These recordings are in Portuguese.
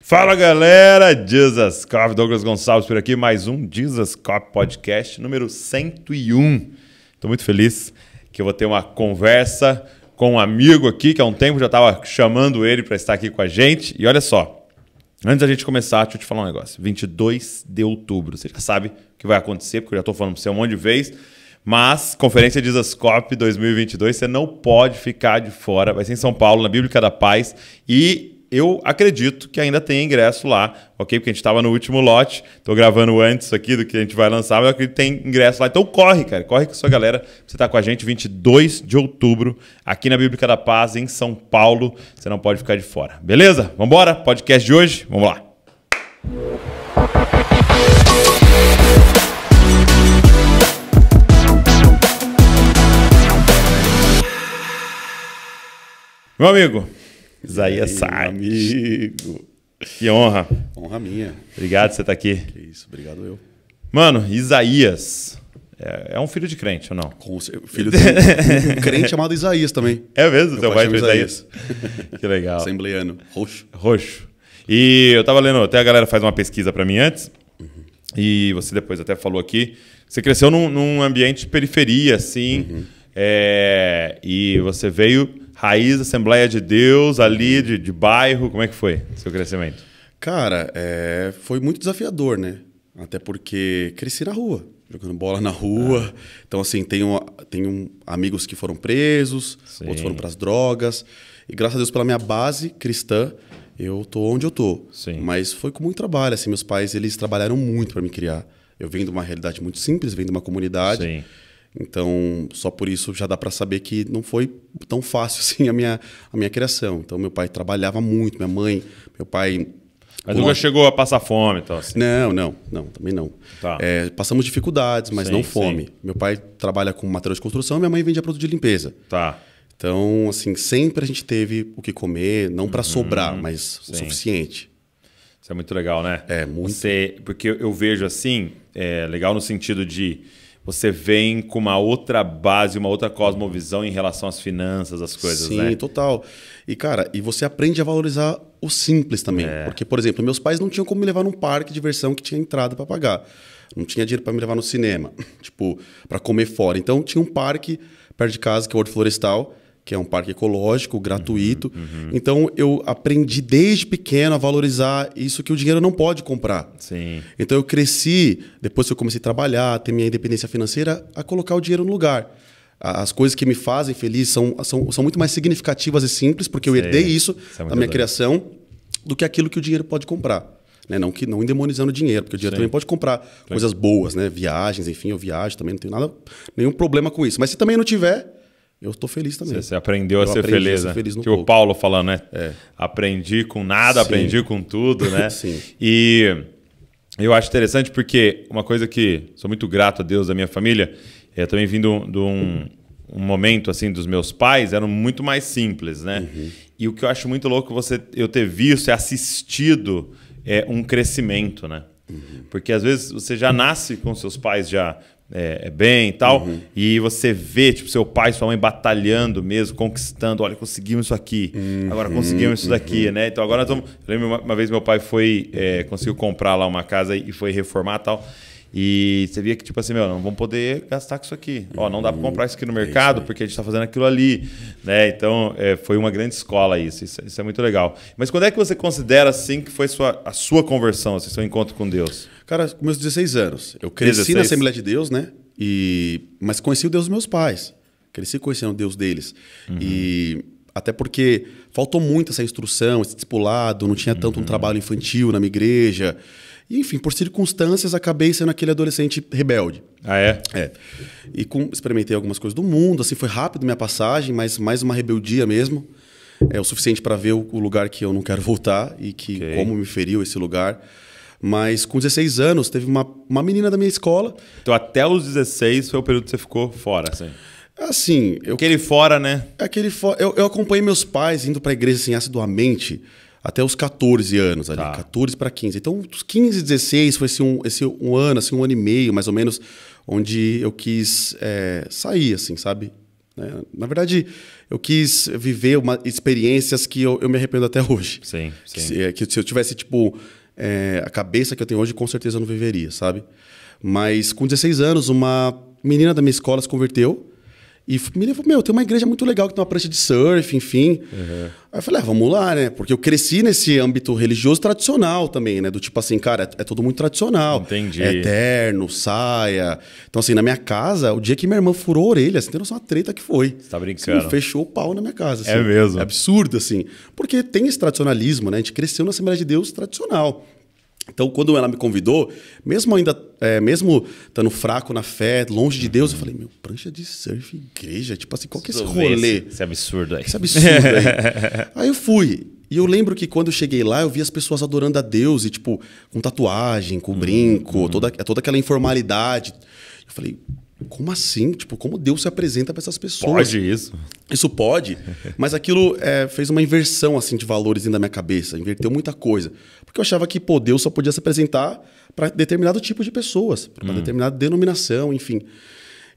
Fala galera, Jesus Cop, Douglas Gonçalves por aqui, mais um Jesus Cop Podcast número 101. Estou muito feliz que eu vou ter uma conversa com um amigo aqui que há um tempo já estava chamando ele para estar aqui com a gente. E olha só, antes da gente começar, deixa eu te falar um negócio. 22 de outubro, você já sabe o que vai acontecer, porque eu já estou falando para você um monte de vez. Mas, Conferência Jesus Cop 2022, você não pode ficar de fora. Vai ser em São Paulo, na Bíblica da Paz. E eu acredito que ainda tem ingresso lá, ok? Porque a gente estava no último lote, estou gravando antes aqui do que a gente vai lançar, mas eu acredito que tem ingresso lá. Então corre, cara, corre com a sua galera. Você está com a gente 22 de outubro, aqui na Bíblica da Paz, em São Paulo. Você não pode ficar de fora. Beleza? Vamos embora? Podcast de hoje? Vamos lá. Meu amigo, Isaías Salles. Amigo. Que honra. Honra minha. Obrigado por você estar tá aqui. Que isso, obrigado eu. Mano, Isaías. É, é um filho de crente ou não? Com, filho de um crente chamado Isaías também. É mesmo? seu pai, pai Isaías. Isaías. que legal. Assembleiano. Roxo. Roxo. E eu tava lendo, até a galera faz uma pesquisa para mim antes. Uhum. E você depois até falou aqui. Você cresceu num, num ambiente de periferia, assim. Uhum. É, e você veio raiz Assembleia de Deus, ali de, de bairro, como é que foi seu crescimento? Cara, é, foi muito desafiador, né? Até porque cresci na rua, jogando bola na rua. Ah. Então, assim, tenho, tenho amigos que foram presos, Sim. outros foram para as drogas. E graças a Deus pela minha base cristã, eu tô onde eu tô. Sim. Mas foi com muito trabalho, assim, meus pais, eles trabalharam muito para me criar. Eu venho de uma realidade muito simples, venho de uma comunidade. Sim. Então, só por isso já dá para saber que não foi tão fácil assim a minha, a minha criação. Então, meu pai trabalhava muito, minha mãe, meu pai. Mas nunca chegou a passar fome, então, assim. Não, não, não, também não. Tá. É, passamos dificuldades, mas sim, não fome. Sim. Meu pai trabalha com material de construção, minha mãe vendia produto de limpeza. Tá. Então, assim, sempre a gente teve o que comer, não para uhum, sobrar, mas sim. o suficiente. Isso é muito legal, né? É, muito. Você, porque eu vejo assim, é legal no sentido de você vem com uma outra base, uma outra cosmovisão em relação às finanças, às coisas, Sim, né? Sim, total. E, cara, e você aprende a valorizar o simples também. É. Porque, por exemplo, meus pais não tinham como me levar num parque de diversão que tinha entrada para pagar. Não tinha dinheiro para me levar no cinema, tipo, para comer fora. Então, tinha um parque perto de casa, que é o Horto Florestal, que é um parque ecológico, uhum, gratuito. Uhum, uhum. Então eu aprendi desde pequeno a valorizar isso que o dinheiro não pode comprar. Sim. Então eu cresci, depois que eu comecei a trabalhar, a ter minha independência financeira, a colocar o dinheiro no lugar. As coisas que me fazem feliz são, são, são muito mais significativas e simples, porque eu herdei isso, é da minha doido. criação, do que aquilo que o dinheiro pode comprar. Né? Não que não endemonizando o dinheiro, porque o dinheiro Sim. também pode comprar coisas boas, né? Viagens, enfim, eu viajo também, não tenho nada, nenhum problema com isso. Mas se também não tiver, eu estou feliz também. Você, aprendeu a ser feliz, a ser né? feliz né? Que tipo o Paulo falando, né? É. Aprendi com nada, Sim. aprendi com tudo, né? Sim. E eu acho interessante porque uma coisa que sou muito grato a Deus da minha família, é também vindo de um, um, momento assim dos meus pais, eram muito mais simples, né? Uhum. E o que eu acho muito louco é você eu ter visto, é assistido é, um crescimento, né? Uhum. Porque às vezes você já nasce com seus pais já é, é, bem e tal. Uhum. E você vê, tipo, seu pai e sua mãe batalhando mesmo, conquistando. Olha, conseguimos isso aqui. Uhum. Agora conseguimos isso daqui, uhum. né? Então agora nós vamos. Eu lembro uma, uma, vez meu pai foi... É, conseguiu comprar lá uma casa e foi reformar e tal. E você via que, tipo assim, meu, não vamos poder gastar com isso aqui. Ó, não dá para comprar isso aqui no uhum. é mercado é porque a gente está fazendo aquilo ali. Né? Então, é, foi uma grande escola isso. isso. isso. é muito legal. Mas quando é que você considera, assim, que foi sua, a sua conversão, assim, seu encontro com Deus? Cara, com meus 16 anos. Eu cresci 16. na Assembleia de Deus, né? E, mas conheci o Deus dos meus pais. Cresci conhecendo o Deus deles. Uhum. E até porque faltou muito essa instrução, esse discipulado, não tinha tanto uhum. um trabalho infantil na minha igreja. E, enfim, por circunstâncias, acabei sendo aquele adolescente rebelde. Ah, é? É. E com, experimentei algumas coisas do mundo, assim, foi rápido minha passagem, mas mais uma rebeldia mesmo. É o suficiente para ver o, lugar que eu não quero voltar e que okay. como me feriu esse lugar. Mas com 16 anos, teve uma, uma menina da minha escola. Então, até os 16 foi o período que você ficou fora, assim? Assim. Eu, aquele fora, né? É aquele fora. Eu, eu acompanhei meus pais indo para igreja assim, assiduamente até os 14 anos ali, tá. 14 para 15. Então, dos 15, 16 foi esse um, esse um ano, assim, um ano e meio, mais ou menos, onde eu quis é, sair, assim, sabe? É, na verdade, eu quis viver uma, experiências que eu, eu me arrependo até hoje. Sim, sim. Que, é, que se eu tivesse, tipo, é, a cabeça que eu tenho hoje, com certeza eu não viveria, sabe? Mas com 16 anos, uma menina da minha escola se converteu. E me levou, meu, tem uma igreja muito legal que tem uma prancha de surf, enfim. Uhum. Aí eu falei, ah, vamos lá, né? Porque eu cresci nesse âmbito religioso tradicional também, né? Do tipo assim, cara, é, é tudo muito tradicional. Entendi. É terno, saia. Então, assim, na minha casa, o dia que minha irmã furou a orelha, assim, tem uma treta que foi. Você tá brincando. Assim, fechou o pau na minha casa. Assim, é mesmo. É absurdo, assim. Porque tem esse tradicionalismo, né? A gente cresceu na Assembleia de Deus tradicional. Então, quando ela me convidou, mesmo ainda, é, mesmo estando fraco na fé, longe de Deus, eu falei, meu, prancha de surf, igreja, tipo assim, qual que é esse rolê? Esse, absurdo aí. Esse absurdo aí. aí eu fui. E eu lembro que quando eu cheguei lá, eu vi as pessoas adorando a Deus, e tipo, com tatuagem, com uhum, brinco, uhum. toda, é toda aquela informalidade. Eu falei, como assim? Tipo, como Deus se apresenta para essas pessoas? Pode isso. Isso pode, mas aquilo é, fez uma inversão assim de valores na minha cabeça, inverteu muita coisa porque eu achava que pô, Deus só podia se apresentar para determinado tipo de pessoas, para hum. determinada denominação, enfim.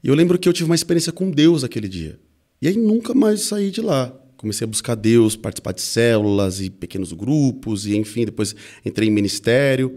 E eu lembro que eu tive uma experiência com Deus aquele dia. E aí nunca mais saí de lá. Comecei a buscar Deus, participar de células e pequenos grupos, e enfim, depois entrei em ministério.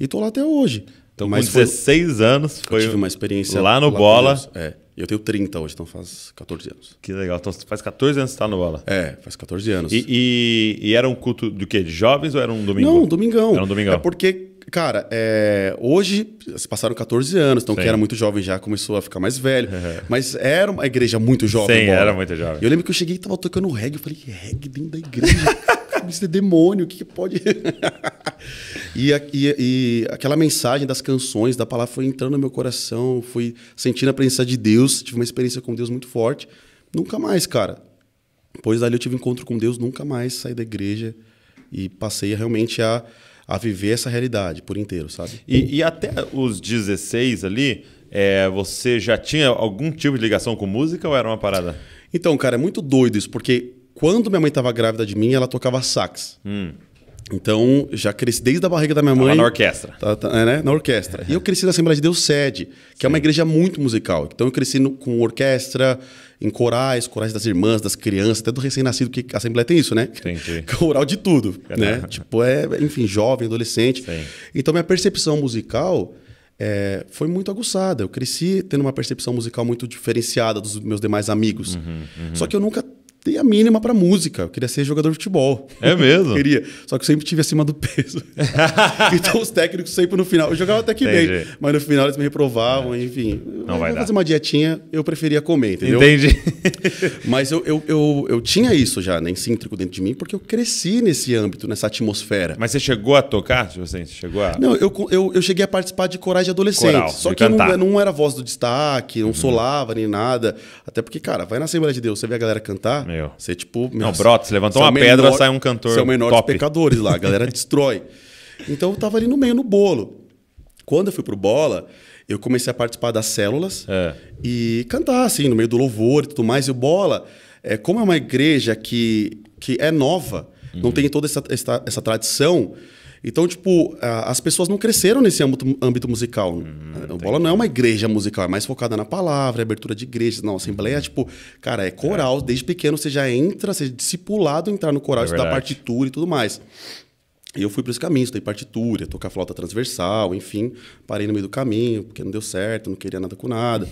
E estou lá até hoje. Então, mais com 16 foi... anos, foi. Eu tive uma experiência. Lá no Bola. É. Eu tenho 30 hoje, então faz 14 anos. Que legal. Então faz 14 anos que está no bola. É, faz 14 anos. E, e, e, era um culto do quê? De jovens ou era um domingo? Não, domingão. Era um domingão. É porque, cara, é, hoje se passaram 14 anos, então Sim. quem era muito jovem já começou a ficar mais velho. É. Mas era uma igreja muito jovem. Sim, bola. era muito jovem. Eu lembro que eu cheguei e tava tocando reggae. Eu falei, reggae dentro da igreja? Isso é demônio, o que, que pode. E, e, e, aquela mensagem das canções, da palavra, foi entrando no meu coração, fui sentindo a presença de Deus, tive uma experiência com Deus muito forte. Nunca mais, cara. Depois dali eu tive encontro com Deus, nunca mais saí da igreja e passei realmente a, a viver essa realidade por inteiro, sabe? E, e até os 16 ali, é, você já tinha algum tipo de ligação com música ou era uma parada? Então, cara, é muito doido isso, porque quando minha mãe estava grávida de mim, ela tocava sax. Hum. Então, já cresci desde a barriga da minha mãe. Tava na orquestra. Tá, tá, é, né? Na orquestra. E eu é. cresci na Assembleia de Deus Sede, que Sim. é uma igreja muito musical. Então, eu cresci no, com orquestra, em corais, corais das irmãs, das crianças, até do recém-nascido, que a Assembleia tem isso, né? Entendi. Coral de tudo, é. né? Tipo, é, enfim, jovem, adolescente. Sim. Então, minha percepção musical é, foi muito aguçada. Eu cresci tendo uma percepção musical muito diferenciada dos meus demais amigos. Uhum, uhum. Só que eu nunca dei a mínima para música. Eu queria ser jogador de futebol. É mesmo? queria. Só que eu sempre tive acima do peso. então os técnicos sempre no final. Eu jogava até que Entendi. bem, mas no final eles me reprovavam, é. enfim. Não vai fazer dar. fazer uma dietinha, eu preferia comer, entendeu? Entendi. mas eu, eu, eu, eu, tinha isso já, né, cíntrico dentro de mim, porque eu cresci nesse âmbito, nessa atmosfera. Mas você chegou a tocar, tipo assim, você chegou a. Não, eu, eu, eu cheguei a participar de corais de adolescentes. Coral, só de que não, não, era voz do destaque, não uhum. solava nem nada. Até porque, cara, vai na Assembleia de Deus, você vê a galera cantar. Meu. Você, tipo. Meu, não, brota, você levantou é uma pedra, sai um cantor. Você é o menor top. dos pecadores lá, a galera destrói. Então eu tava ali no meio, no bolo. Quando eu fui pro bola, eu comecei a participar das células é. e cantar, assim, no meio do louvor e tudo mais. E o bola, é, como é uma igreja que, que é nova, uhum. não tem toda essa, essa, essa tradição. Então, tipo, as pessoas não cresceram nesse âmbito, âmbito musical. Hum, Bola não é uma igreja musical, é mais focada na palavra, é abertura de igrejas. Não, assembleia é, hum. tipo, cara, é, é. coral. É. Desde pequeno você já entra, você é discipulado entrar no coral, é estudar partitura e tudo mais. E eu fui para esse caminho, estudei partitura, tocar flauta transversal, enfim. Parei no meio do caminho, porque não deu certo, não queria nada com nada.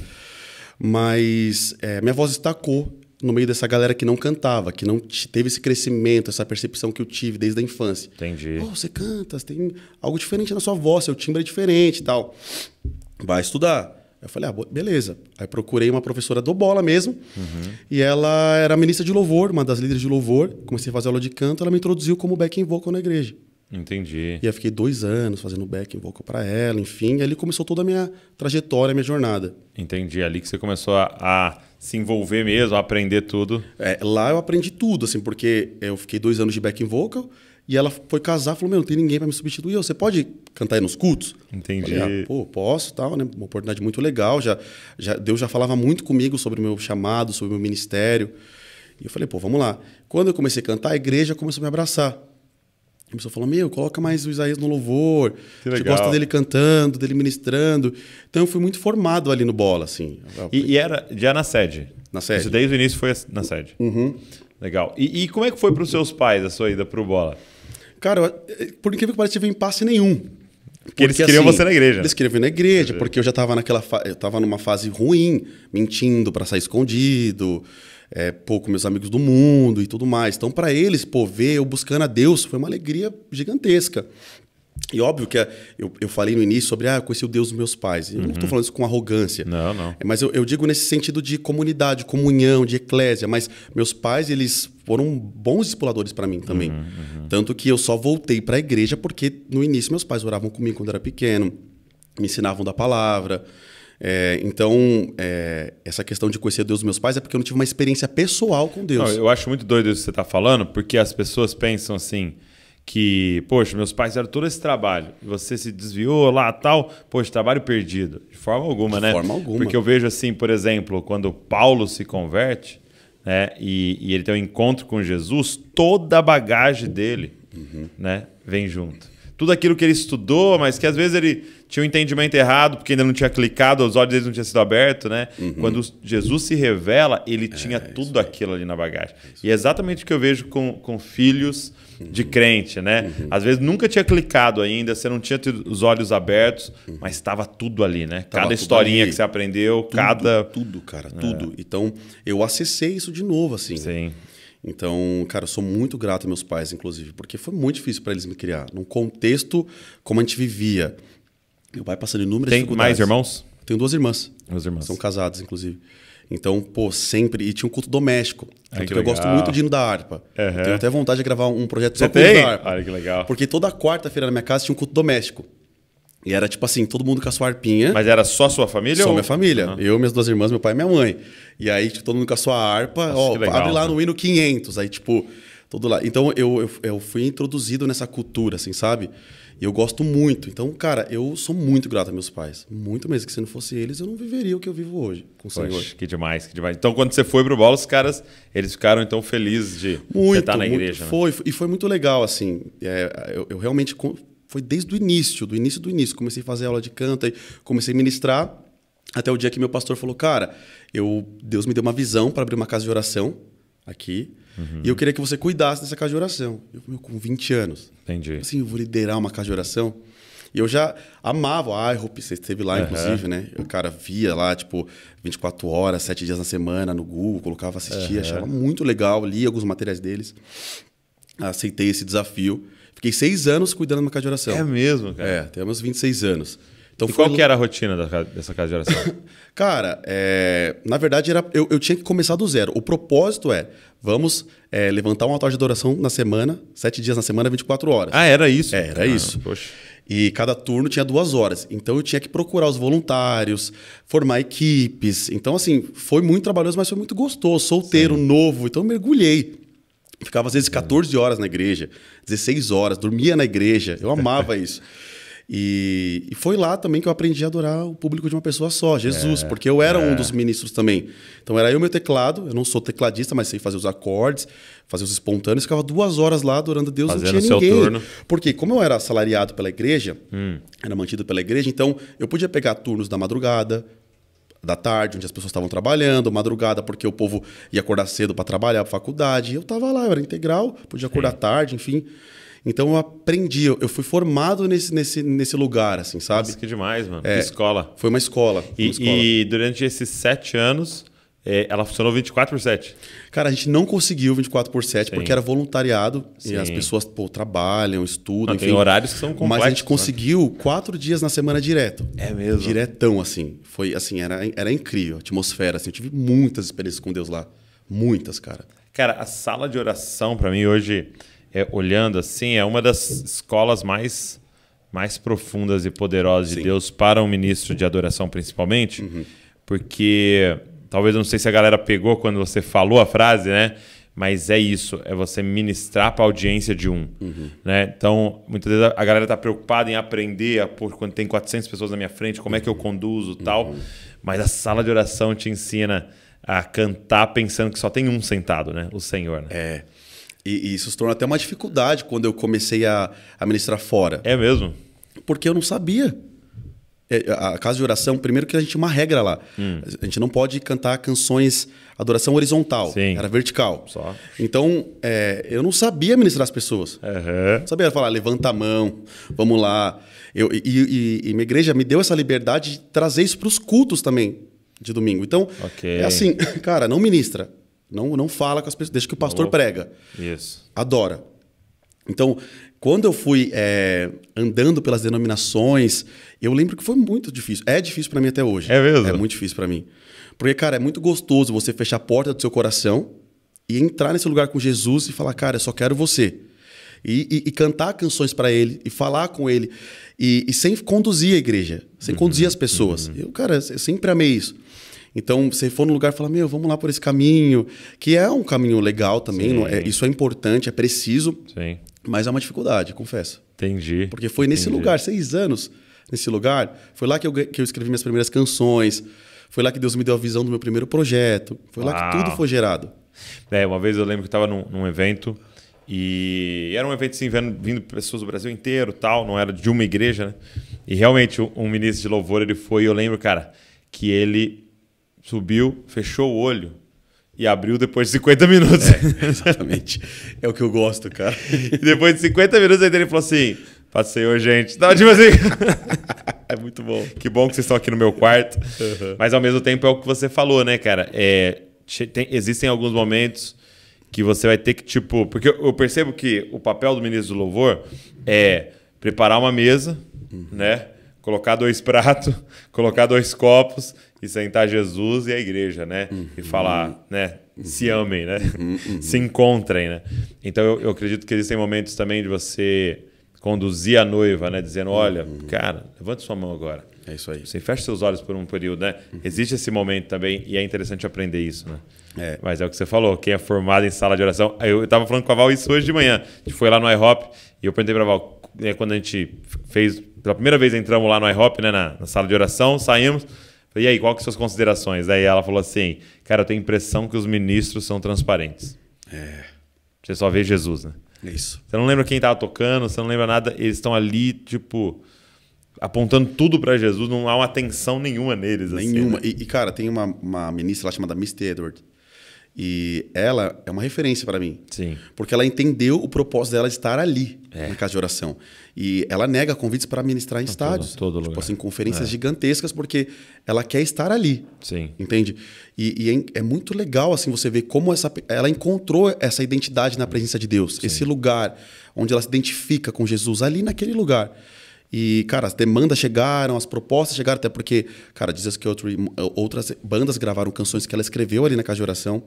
Mas é, minha voz destacou no meio dessa galera que não cantava, que não teve esse crescimento, essa percepção que eu tive desde a infância. Entendi. oh, você canta, você tem algo diferente na sua voz, seu timbre é diferente e tal. Vai estudar. Eu falei, ah, beleza. Aí procurei uma professora do bola mesmo. Uhum. E ela era ministra de louvor, uma das líderes de louvor. Comecei a fazer aula de canto, ela me introduziu como backing vocal na igreja. Entendi. E eu fiquei dois anos fazendo backing vocal para ela, enfim. E ali começou toda a minha trajetória, a minha jornada. Entendi. Ali que você começou a, a se envolver mesmo, aprender tudo? É, lá eu aprendi tudo, assim, porque eu fiquei dois anos de backing vocal e ela foi casar falou: Meu, não tem ninguém para me substituir. você pode cantar aí nos cultos? Entendi. Falei, ah, pô, posso tal, né? Uma oportunidade muito legal. Já, já, Deus já falava muito comigo sobre o meu chamado, sobre o meu ministério. E eu falei: Pô, vamos lá. Quando eu comecei a cantar, a igreja começou a me abraçar começou pessoa falar: Meu, coloca mais o Isaías no louvor. Que Você gosta dele cantando, dele ministrando. Então eu fui muito formado ali no bola, assim. E, e era já é na sede? Na sede. Isso desde o início foi na sede. Uhum. Legal. E, e, como é que foi para os seus pais a sua ida para o bola? Cara, por incrível que pareça, tive impasse nenhum. Porque, eles queriam assim, você na igreja. Eles queriam vir na igreja, porque eu já estava naquela fa... eu numa fase ruim, mentindo para sair escondido, é, pô, com meus amigos do mundo e tudo mais. Então, para eles, pô, ver eu buscando a Deus foi uma alegria gigantesca. E óbvio que é, eu, eu falei no início sobre, ah, eu conheci o Deus dos meus pais. Eu uhum. não estou falando isso com arrogância. Não, não. É, mas eu, eu digo nesse sentido de comunidade, comunhão, de eclésia. Mas meus pais, eles foram bons exploradores para mim também. Uhum, uhum. Tanto que eu só voltei para a igreja porque no início meus pais oravam comigo quando eu era pequeno, me ensinavam da palavra. É, então, é, essa questão de conhecer Deus dos meus pais é porque eu não tive uma experiência pessoal com Deus. Não, eu acho muito doido isso que você está falando, porque as pessoas pensam assim que, poxa, meus pais fizeram todo esse trabalho, você se desviou lá tal, poxa, trabalho perdido. De forma alguma, de né? De forma alguma. Porque eu vejo assim, por exemplo, quando Paulo se converte, né, e, e ele tem um encontro com Jesus, toda a bagagem dele uhum. né, vem junto. Tudo aquilo que ele estudou, mas que às vezes ele tinha um entendimento errado, porque ainda não tinha clicado, os olhos deles não tinham sido abertos, né? Uhum. Quando Jesus se revela, ele é, tinha tudo aquilo ali na bagagem. É e é exatamente o que eu vejo com, com filhos uhum. de crente, né? Uhum. Às vezes nunca tinha clicado ainda, você não tinha tido os olhos abertos, uhum. mas estava tudo ali, né? Tava cada historinha ali. que você aprendeu, tudo, cada. Tudo, cara, é. tudo. É. Então, eu acessei isso de novo, assim. Sim. Então, cara, eu sou muito grato aos meus pais, inclusive, porque foi muito difícil para eles me criar. Num contexto como a gente vivia, meu pai passando inúmeras Tem mais irmãos? Tenho duas irmãs. Duas irmãs. São casadas, inclusive. Então, pô, sempre. E tinha um culto doméstico. Ai, ah, eu legal. gosto muito de hino da harpa. Uhum. Tenho até vontade de gravar um projeto só com da harpa. Olha que legal. Porque toda quarta-feira na minha casa tinha um culto doméstico. E era tipo assim, todo mundo com a sua harpinha. Mas era só a sua família? Só ou... minha família. Uhum. Eu, minhas duas irmãs, meu pai e minha mãe. E aí, tipo, todo mundo com a sua harpa. ó, legal, abre lá né? no hino 500. Aí, tipo, todo lá. Então, eu, eu, eu fui introduzido nessa cultura, assim, sabe? E eu gosto muito. Então, cara, eu sou muito grato a meus pais. Muito mesmo, que se não fosse eles, eu não viveria o que eu vivo hoje com o Poxa, Senhor. Que demais, que demais. Então, quando você foi pro bola, os caras, eles ficaram então felizes de muito, estar tá na muito, igreja. Né? Foi, né? e foi muito legal, assim. É, eu, eu, realmente. Foi desde o início, do início do início. Comecei a fazer aula de canto, comecei a ministrar. Até o dia que meu pastor falou, cara, eu, Deus me deu uma visão para abrir uma casa de oração aqui. Uhum. E eu queria que você cuidasse dessa casa de oração. Eu, meu, com 20 anos. Entendi. Assim, eu vou liderar uma casa de oração. E eu já amava a IHOP, você esteve lá, uhum. inclusive, né? o cara, via lá, tipo, 24 horas, 7 dias na semana no Google, colocava, assistia, uhum. achava muito legal, lia alguns materiais deles. Aceitei esse desafio. Fiquei seis anos cuidando de uma casa de oração. É mesmo, cara? É, temos 26 anos. Então e qual que era a rotina da, dessa casa de oração? Cara, é, na verdade era, eu, eu, tinha que começar do zero. O propósito é, vamos é, levantar um altar de adoração na semana, sete dias na semana, 24 horas. Ah, era isso? É, era ah, isso. Poxa. E cada turno tinha duas horas. Então eu tinha que procurar os voluntários, formar equipes. Então, assim, foi muito trabalhoso, mas foi muito gostoso. Solteiro, Sim. novo. Então eu mergulhei. Ficava às vezes 14 horas na igreja, 16 horas, dormia na igreja. Eu amava isso. E, e, foi lá também que eu aprendi a adorar o público de uma pessoa só, Jesus, é, porque eu era é. um dos ministros também. Então era eu meu teclado, eu não sou tecladista, mas sei fazer os acordes, fazer os espontâneos, ficava duas horas lá adorando Deus, Fazendo não tinha ninguém. Turno. Porque como eu era salariado pela igreja, hum. era mantido pela igreja, então eu podia pegar turnos da madrugada, da tarde, onde as pessoas estavam trabalhando, madrugada, porque o povo ia acordar cedo para trabalhar, para faculdade. Eu estava lá, eu era integral, podia acordar Sim. tarde, enfim. Então eu aprendi, eu fui formado nesse, nesse, nesse lugar, assim, sabe? Isso que demais, mano. É, escola. Foi uma escola. E, uma escola. e durante esses sete anos, é, ela funcionou 24 por 7. Cara, a gente não conseguiu 24 por 7 Sim. porque era voluntariado Sim. e as pessoas pô, trabalham, estudam. Não, enfim, tem horários que são complexos. Mas a gente né? conseguiu quatro dias na semana direto. É mesmo? Diretão, assim. Foi assim, era, era incrível a atmosfera. Assim, eu tive muitas experiências com Deus lá. Muitas, cara. Cara, a sala de oração para mim hoje é, olhando assim, é uma das escolas mais, mais profundas e poderosas Sim. de Deus para um ministro de adoração, principalmente, uhum. porque talvez não sei se a galera pegou quando você falou a frase, né? Mas é isso, é você ministrar para a audiência de um. Uhum. Né? Então, muitas vezes a galera está preocupada em aprender, por quando tem 400 pessoas na minha frente, como uhum. é que eu uhum. conduzo tal. Uhum. Mas a sala de oração te ensina a cantar pensando que só tem um sentado, né? O Senhor. Né? É. E, e, isso se torna até uma dificuldade quando eu comecei a, a ministrar fora. É mesmo? Porque eu não sabia. É, a casa de oração, primeiro que a gente tinha uma regra lá. Hum. A gente não pode cantar canções, adoração horizontal. Sim. Era vertical. Só. Então, é, eu não sabia ministrar as pessoas. Uhum. sabia falar, levanta a mão, vamos lá. Eu, e, e, e minha igreja me deu essa liberdade de trazer isso para os cultos também de domingo. Então, okay. é assim, cara, não ministra. Não, não fala com as pessoas, deixa que o pastor prega. Isso. Adora. Então, quando eu fui é, andando pelas denominações, eu lembro que foi muito difícil. É difícil para mim até hoje. É mesmo? É muito difícil para mim. Porque, cara, é muito gostoso você fechar a porta do seu coração e entrar nesse lugar com Jesus e falar, cara, eu só quero você. E, e, e cantar canções para ele, e falar com ele, e, e, sem conduzir a igreja, sem conduzir uhum, as pessoas. Uhum. Eu, cara, eu sempre amei isso. Então, você for no lugar e falar, meu, vamos lá por esse caminho, que é um caminho legal também, é, isso é importante, é preciso, Sim. mas é uma dificuldade, confesso. Entendi. Porque foi nesse Entendi. lugar, seis anos nesse lugar, foi lá que eu, que eu escrevi minhas primeiras canções, foi lá que Deus me deu a visão do meu primeiro projeto, foi Uau. lá que tudo foi gerado. É, uma vez eu lembro que estava num, num evento e era um evento assim, vendo, vindo pessoas do Brasil inteiro, tal, não era de uma igreja, né? E realmente um, um ministro de louvor ele foi, eu lembro, cara, que ele subiu, fechou o olho e abriu depois de 50 minutos. É, exatamente. é o que eu gosto, cara. E depois de 50 minutos, aí ele falou assim: passei hoje, gente. Não, tipo assim. é muito bom. Que bom que vocês estão aqui no meu quarto. Uhum. Mas ao mesmo tempo é o que você falou, né, cara? É, tem, existem alguns momentos que você vai ter que, tipo. Porque eu percebo que o papel do ministro do Louvor é preparar uma mesa, uhum. né? colocar dois pratos, colocar dois copos e sentar Jesus e a igreja, né? Uhum. E falar, né? Uhum. Se amem, né? Uhum, uhum. Se encontrem, né? Então eu, eu, acredito que existem momentos também de você conduzir a noiva, né? Dizendo, olha, uhum. cara, levante sua mão agora. É isso aí. Você fecha seus olhos por um período, né? Uhum. Existe esse momento também e é interessante aprender isso, né? É. Mas é o que você falou, quem é formado em sala de oração. Eu estava falando com a Val isso hoje de manhã. A gente foi lá no iHop e eu perguntei para Val, é, quando a gente fez, pela primeira vez entramos lá no IHOP, né, na, na sala de oração, saímos. Falei, e aí, qual que são suas considerações? aí ela falou assim, cara, eu tenho a impressão que os ministros são transparentes. É. Você só vê Jesus, né? Isso. Você não lembra quem estava tocando, você não lembra nada, eles estão ali, tipo, apontando tudo para Jesus, não há uma atenção nenhuma neles. Assim, nenhuma. Assim, né? e, e, cara, tem uma, uma ministra lá chamada Miss Edward e ela é uma referência para mim. Sim. Porque ela entendeu o propósito dela de estar ali, é. na casa de oração. E ela nega convites para ministrar em estádios. Todo, tipo assim, conferências é. gigantescas, porque ela quer estar ali. Sim. Entende? E, e é, é, muito legal, assim, você ver como essa, ela encontrou essa identidade na presença de Deus. Sim. Esse lugar onde ela se identifica com Jesus, ali naquele lugar. E, cara, as demandas chegaram, as propostas chegaram, até porque, cara, dizes que outras bandas gravaram canções que ela escreveu ali na Casa de Oração.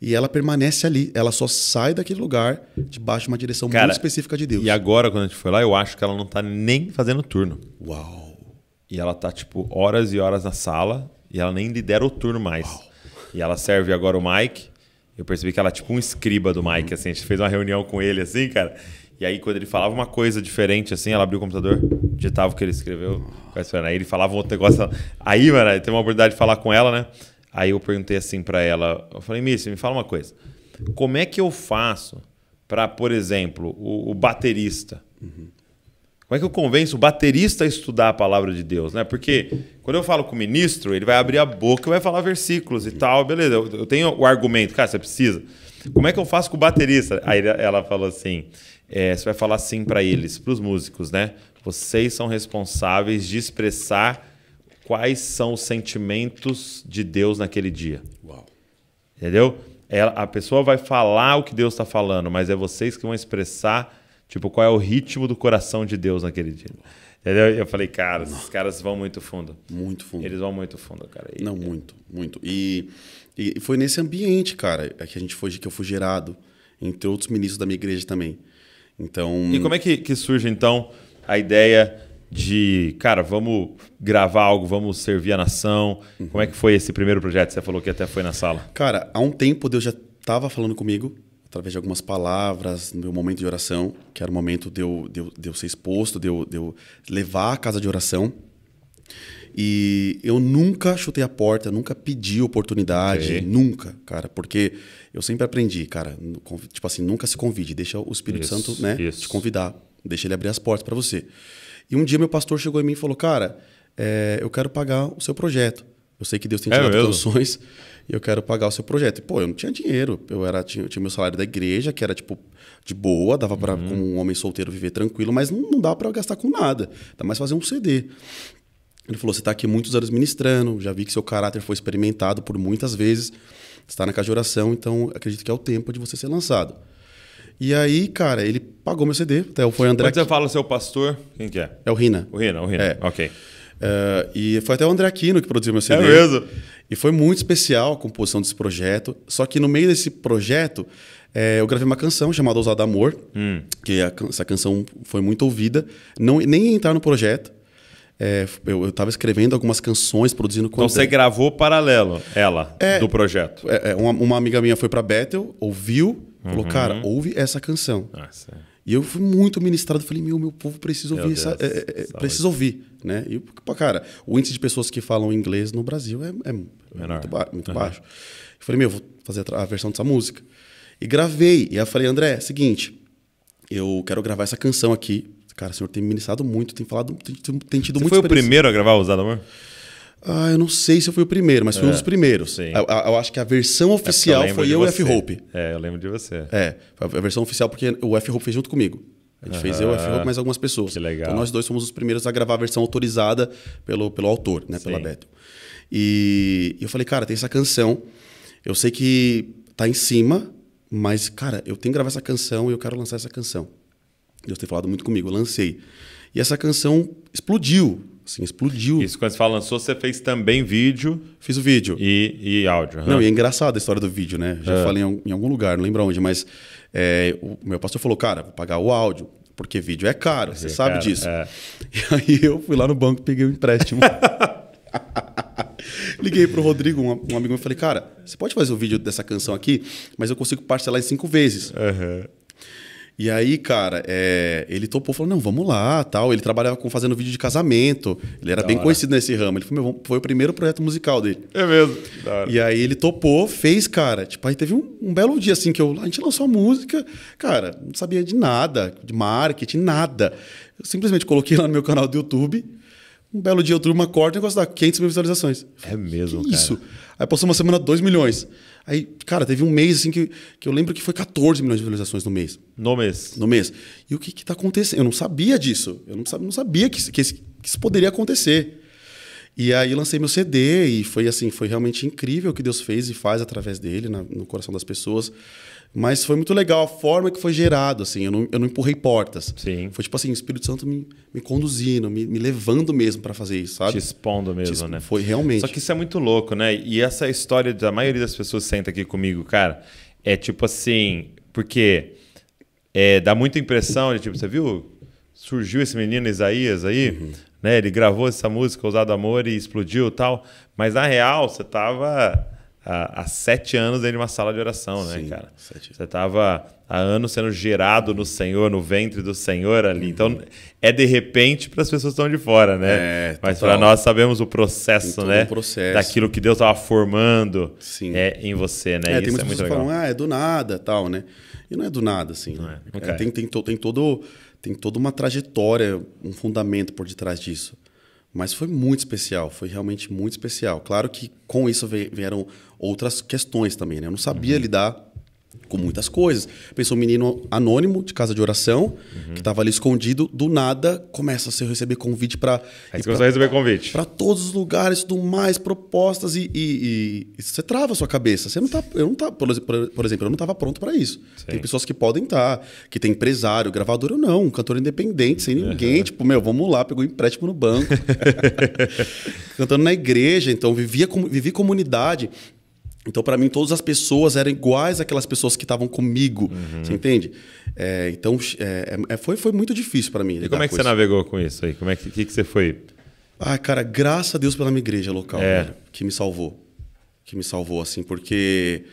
E ela permanece ali. Ela só sai daquele lugar debaixo de uma direção cara, muito específica de Deus. E agora, quando a gente foi lá, eu acho que ela não tá nem fazendo turno. Uau! E ela tá, tipo, horas e horas na sala e ela nem lidera o turno mais. Uau. E ela serve agora o Mike. Eu percebi que ela é tipo um escriba do Mike, uhum. assim. A gente fez uma reunião com ele, assim, cara. E aí, quando ele falava uma coisa diferente, assim, ela abriu o computador, digitava o que ele escreveu. Aí ele falava um outro negócio. Aí, mano, eu teve uma oportunidade de falar com ela, né? Aí eu perguntei assim para ela, eu falei, Missy, me fala uma coisa. Como é que eu faço para, por exemplo, o, o baterista? Uhum. Como é que eu convenço o baterista a estudar a palavra de Deus, né? Porque quando eu falo com o ministro, ele vai abrir a boca e vai falar versículos e uhum. tal, beleza. Eu, eu, tenho o argumento, cara, você precisa. Como é que eu faço com o baterista? Aí ela falou assim: é, você vai falar assim para eles, para os músicos, né? Vocês são responsáveis de expressar quais são os sentimentos de Deus naquele dia. Uau. Entendeu? Ela, a pessoa vai falar o que Deus está falando, mas é vocês que vão expressar, tipo, qual é o ritmo do coração de Deus naquele dia. Entendeu? Eu falei, cara, esses caras vão muito fundo. Muito fundo. Eles vão muito fundo, cara. E, Não, é muito, muito. E, e foi nesse ambiente, cara, é que a gente foi, que eu fui gerado, entre outros ministros da minha igreja também. Então. E como é que, que surge então a ideia de, cara, vamos gravar algo, vamos servir a nação? Uhum. Como é que foi esse primeiro projeto? Você falou que até foi na sala. Cara, há um tempo Deus já estava falando comigo através de algumas palavras no meu momento de oração, que era o momento de eu, de eu, de eu ser exposto, de eu, de eu levar a casa de oração. E eu nunca chutei a porta, nunca pedi oportunidade, okay. nunca, cara, porque eu sempre aprendi, cara, tipo assim, nunca se convide, deixa o Espírito isso, Santo, né, isso. te convidar, deixa ele abrir as portas para você. E um dia meu pastor chegou em mim e falou, cara, é, eu quero pagar o seu projeto. Eu sei que Deus tem é te é dado e eu quero pagar o seu projeto. E, pô, eu não tinha dinheiro. Eu era tinha, tinha meu salário da igreja, que era tipo de boa, dava para uhum. um homem solteiro viver tranquilo, mas não, não dava para gastar com nada. Dá mais fazer um CD. Ele falou: Você está aqui muitos anos ministrando, já vi que seu caráter foi experimentado por muitas vezes, está na casa de oração, então acredito que é o tempo de você ser lançado. E aí, cara, ele pagou meu CD. Até foi André. Quando você fala seu pastor, quem que é? É o Rina. O Rina, o Rina. É. Ok. Uh, e foi até o André Aquino que produziu meu CD. É mesmo? E foi muito especial a composição desse projeto. Só que no meio desse projeto, é, eu gravei uma canção chamada Ousado Amor, hum. que é a, essa canção foi muito ouvida. Não, nem ia entrar no projeto, é, eu estava escrevendo algumas canções, produzindo conteúdo. Então você gravou paralelo, ela, é, do projeto. É, é uma, uma, amiga minha foi para Bethel, ouviu, uhum. falou, cara, ouve essa canção. Nossa. Ah, e eu fui muito ministrado, falei, meu, meu povo precisa ouvir, essa, é, é, é precisa ouvir, né? E, cara, o índice de pessoas que falam inglês no Brasil é, muito, ba muito uhum. baixo. Eu falei, meu, vou fazer a, a versão dessa música. E gravei, e eu falei, André, seguinte, eu quero gravar essa canção aqui Cara, o senhor tem ministrado muito, tem falado, tem, tem tido muito. Você foi o primeiro a gravar Ousado Amor? Ah, eu não sei se eu fui o primeiro, mas fui um é, dos primeiros. Sim. Eu, eu, acho que a versão é oficial é foi eu e o F-Hope. É, eu lembro de você. É, a versão oficial porque o F-Hope fez junto comigo. A gente uhum. fez eu, o F-Hope, mais algumas pessoas. Que legal. Então nós dois fomos os primeiros a gravar a versão autorizada pelo, pelo autor, né, sim. pela Beto. e eu falei, cara, tem essa canção, eu sei que tá em cima, mas, cara, eu tenho que gravar essa canção e eu quero lançar essa canção. Deus tem falado muito comigo. Eu lancei. E essa canção explodiu. Assim, explodiu. Isso, quando você fala lançou, você fez também vídeo. Fiz o vídeo. E, e áudio. Uhum. Não, e é engraçado a história do vídeo, né? Já ah. falei em, algum lugar, não lembro onde, mas é, o meu pastor falou, cara, vou pagar o áudio, porque vídeo é caro, você é sabe caro, disso. É. E aí eu fui lá no banco e peguei um empréstimo. Liguei pro Rodrigo, um, um amigo meu, e falei, cara, você pode fazer o um vídeo dessa canção aqui, mas eu consigo parcelar em cinco vezes. Uhum. E aí, cara, é, ele topou, falou, não, vamos lá, tal. Ele trabalhava com fazendo vídeo de casamento. Ele era da bem hora. conhecido nesse ramo. Ele foi, meu, foi, o primeiro projeto musical dele. É mesmo. E aí ele topou, fez, cara. Tipo, aí teve um, um, belo dia, assim, que eu, a gente lançou a música. Cara, não sabia de nada, de marketing, nada. Eu simplesmente coloquei lá no meu canal do YouTube um belo dia, o turma corta e negócio dá 500 mil visualizações. É mesmo, cara. Isso. Aí passou uma semana, 2 milhões. Aí, cara, teve um mês assim que, que eu lembro que foi 14 milhões de visualizações no mês. No mês. No mês. E o que que tá acontecendo? Eu não sabia disso. Eu não sabia, não sabia que, que, isso, que isso poderia acontecer. E aí lancei meu CD e foi assim, foi realmente incrível o que Deus fez e faz através dele, na, no coração das pessoas. Mas foi muito legal a forma que foi gerado, assim. Eu não, eu não empurrei portas. Sim. Foi tipo assim, o Espírito Santo me, me conduzindo, me, me levando mesmo para fazer isso, sabe? Te expondo mesmo, Te exp... né? Foi realmente. Só que isso é muito louco, né? E essa história da maioria das pessoas senta aqui comigo, cara, é tipo assim, porque é, dá muita impressão de tipo, você viu? Surgiu esse menino Isaías aí, uhum. né? Ele gravou essa música, Ousado Amor, e explodiu tal. Mas na real, você tava há, há sete anos dentro de uma sala de oração, né, Sim, né, cara? Você estava há anos sendo gerado no Senhor, no ventre do Senhor ali. Uhum. Então, é de repente para as pessoas que estão de fora, né? É, Mas para nós sabemos o processo, né? O processo. Daquilo que Deus estava formando Sim. É, em você, né? É, Isso tem muitas é que falam, ah, é do nada, tal, né? E não é do nada, assim. Não né? é. Okay. É, tem, tem, to, tem, todo, tem toda uma trajetória, um fundamento por detrás disso. Mas foi muito especial, foi realmente muito especial. Claro que com isso vieram outras questões também, né? Eu não sabia uhum. lidar com muitas coisas. Pensou um menino anônimo de casa de oração, uhum. que estava ali escondido, do nada começa a receber convite para. a receber convite. Para todos os lugares, tudo mais, propostas, e, e, e, você trava a sua cabeça. Você não tá, eu não tá, por, por exemplo, eu não estava pronto para isso. Sim. Tem pessoas que podem estar, tá, que tem empresário, gravador ou não, um cantor independente, sem ninguém, uhum. tipo, meu, vamos lá, pegou um empréstimo no banco, cantando na igreja, então vivia, vivi comunidade. Então, para mim, todas as pessoas eram iguais àquelas pessoas que estavam comigo. Uhum. Você entende? É, então, é, é foi, foi muito difícil para mim. E como é que você navegou com isso aí? Como é que, que, que, você foi? Ah, cara, graças a Deus pela minha igreja local, é. Cara, que me salvou. Que me salvou, assim, porque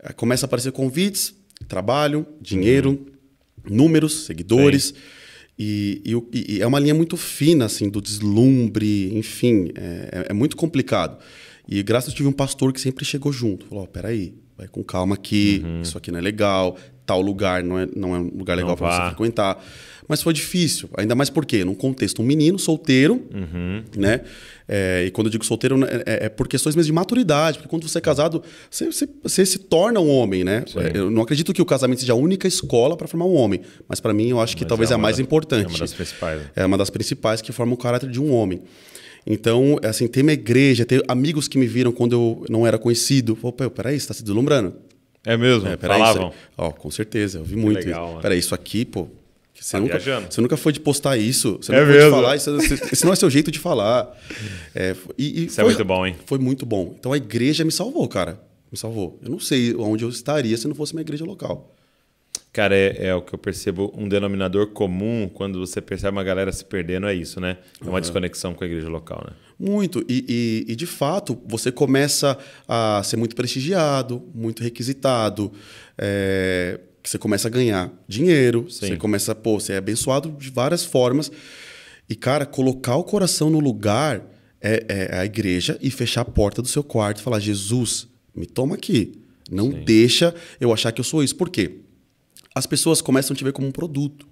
é, começa a aparecer convites, trabalho, dinheiro, uhum. números, seguidores. E, e, e, é uma linha muito fina, assim, do deslumbre, enfim, é, é muito complicado. E graças a Deus tive um pastor que sempre chegou junto. Falou, oh, peraí, vai com calma aqui, uhum. isso aqui não é legal, tal lugar não é, não é um lugar legal para você frequentar. Mas foi difícil, ainda mais porque, num contexto, um menino solteiro, uhum. né? É, e quando eu digo solteiro, né, é, é, por questões mesmo de maturidade, porque quando você é casado, você, você, você se torna um homem, né? Sim. É, eu não acredito que o casamento seja a única escola para formar um homem, mas para mim eu acho que mas talvez é, é a mais da, importante. É uma das principais. Né? É uma das principais que forma o caráter de um homem. Então, é assim, tem uma igreja, tem amigos que me viram quando eu não era conhecido. Pô, peraí, você tá se deslumbrando. É mesmo? É, peraí, Falavam? Isso, ó, com certeza, eu vi que muito. Legal, isso. Peraí, isso aqui, pô... Você tá nunca, você nunca foi de postar isso. Você é nunca mesmo. foi de falar isso. Esse não é seu jeito de falar. É, e, e isso é foi, é muito bom, hein? Foi muito bom. Então a igreja me salvou, cara. Me salvou. Eu não sei onde eu estaria se não fosse uma igreja local. Cara, é, é, o que eu percebo um denominador comum quando você percebe uma galera se perdendo, é isso, né? É uma uhum. desconexão com a igreja local, né? Muito. E, e, e, de fato, você começa a ser muito prestigiado, muito requisitado. É, você começa a ganhar dinheiro, Sim. você começa, pô, você é abençoado de várias formas. E, cara, colocar o coração no lugar é, é a igreja e fechar a porta do seu quarto e falar: Jesus, me toma aqui. Não Sim. deixa eu achar que eu sou isso. Por quê? as pessoas começam a te ver como um produto.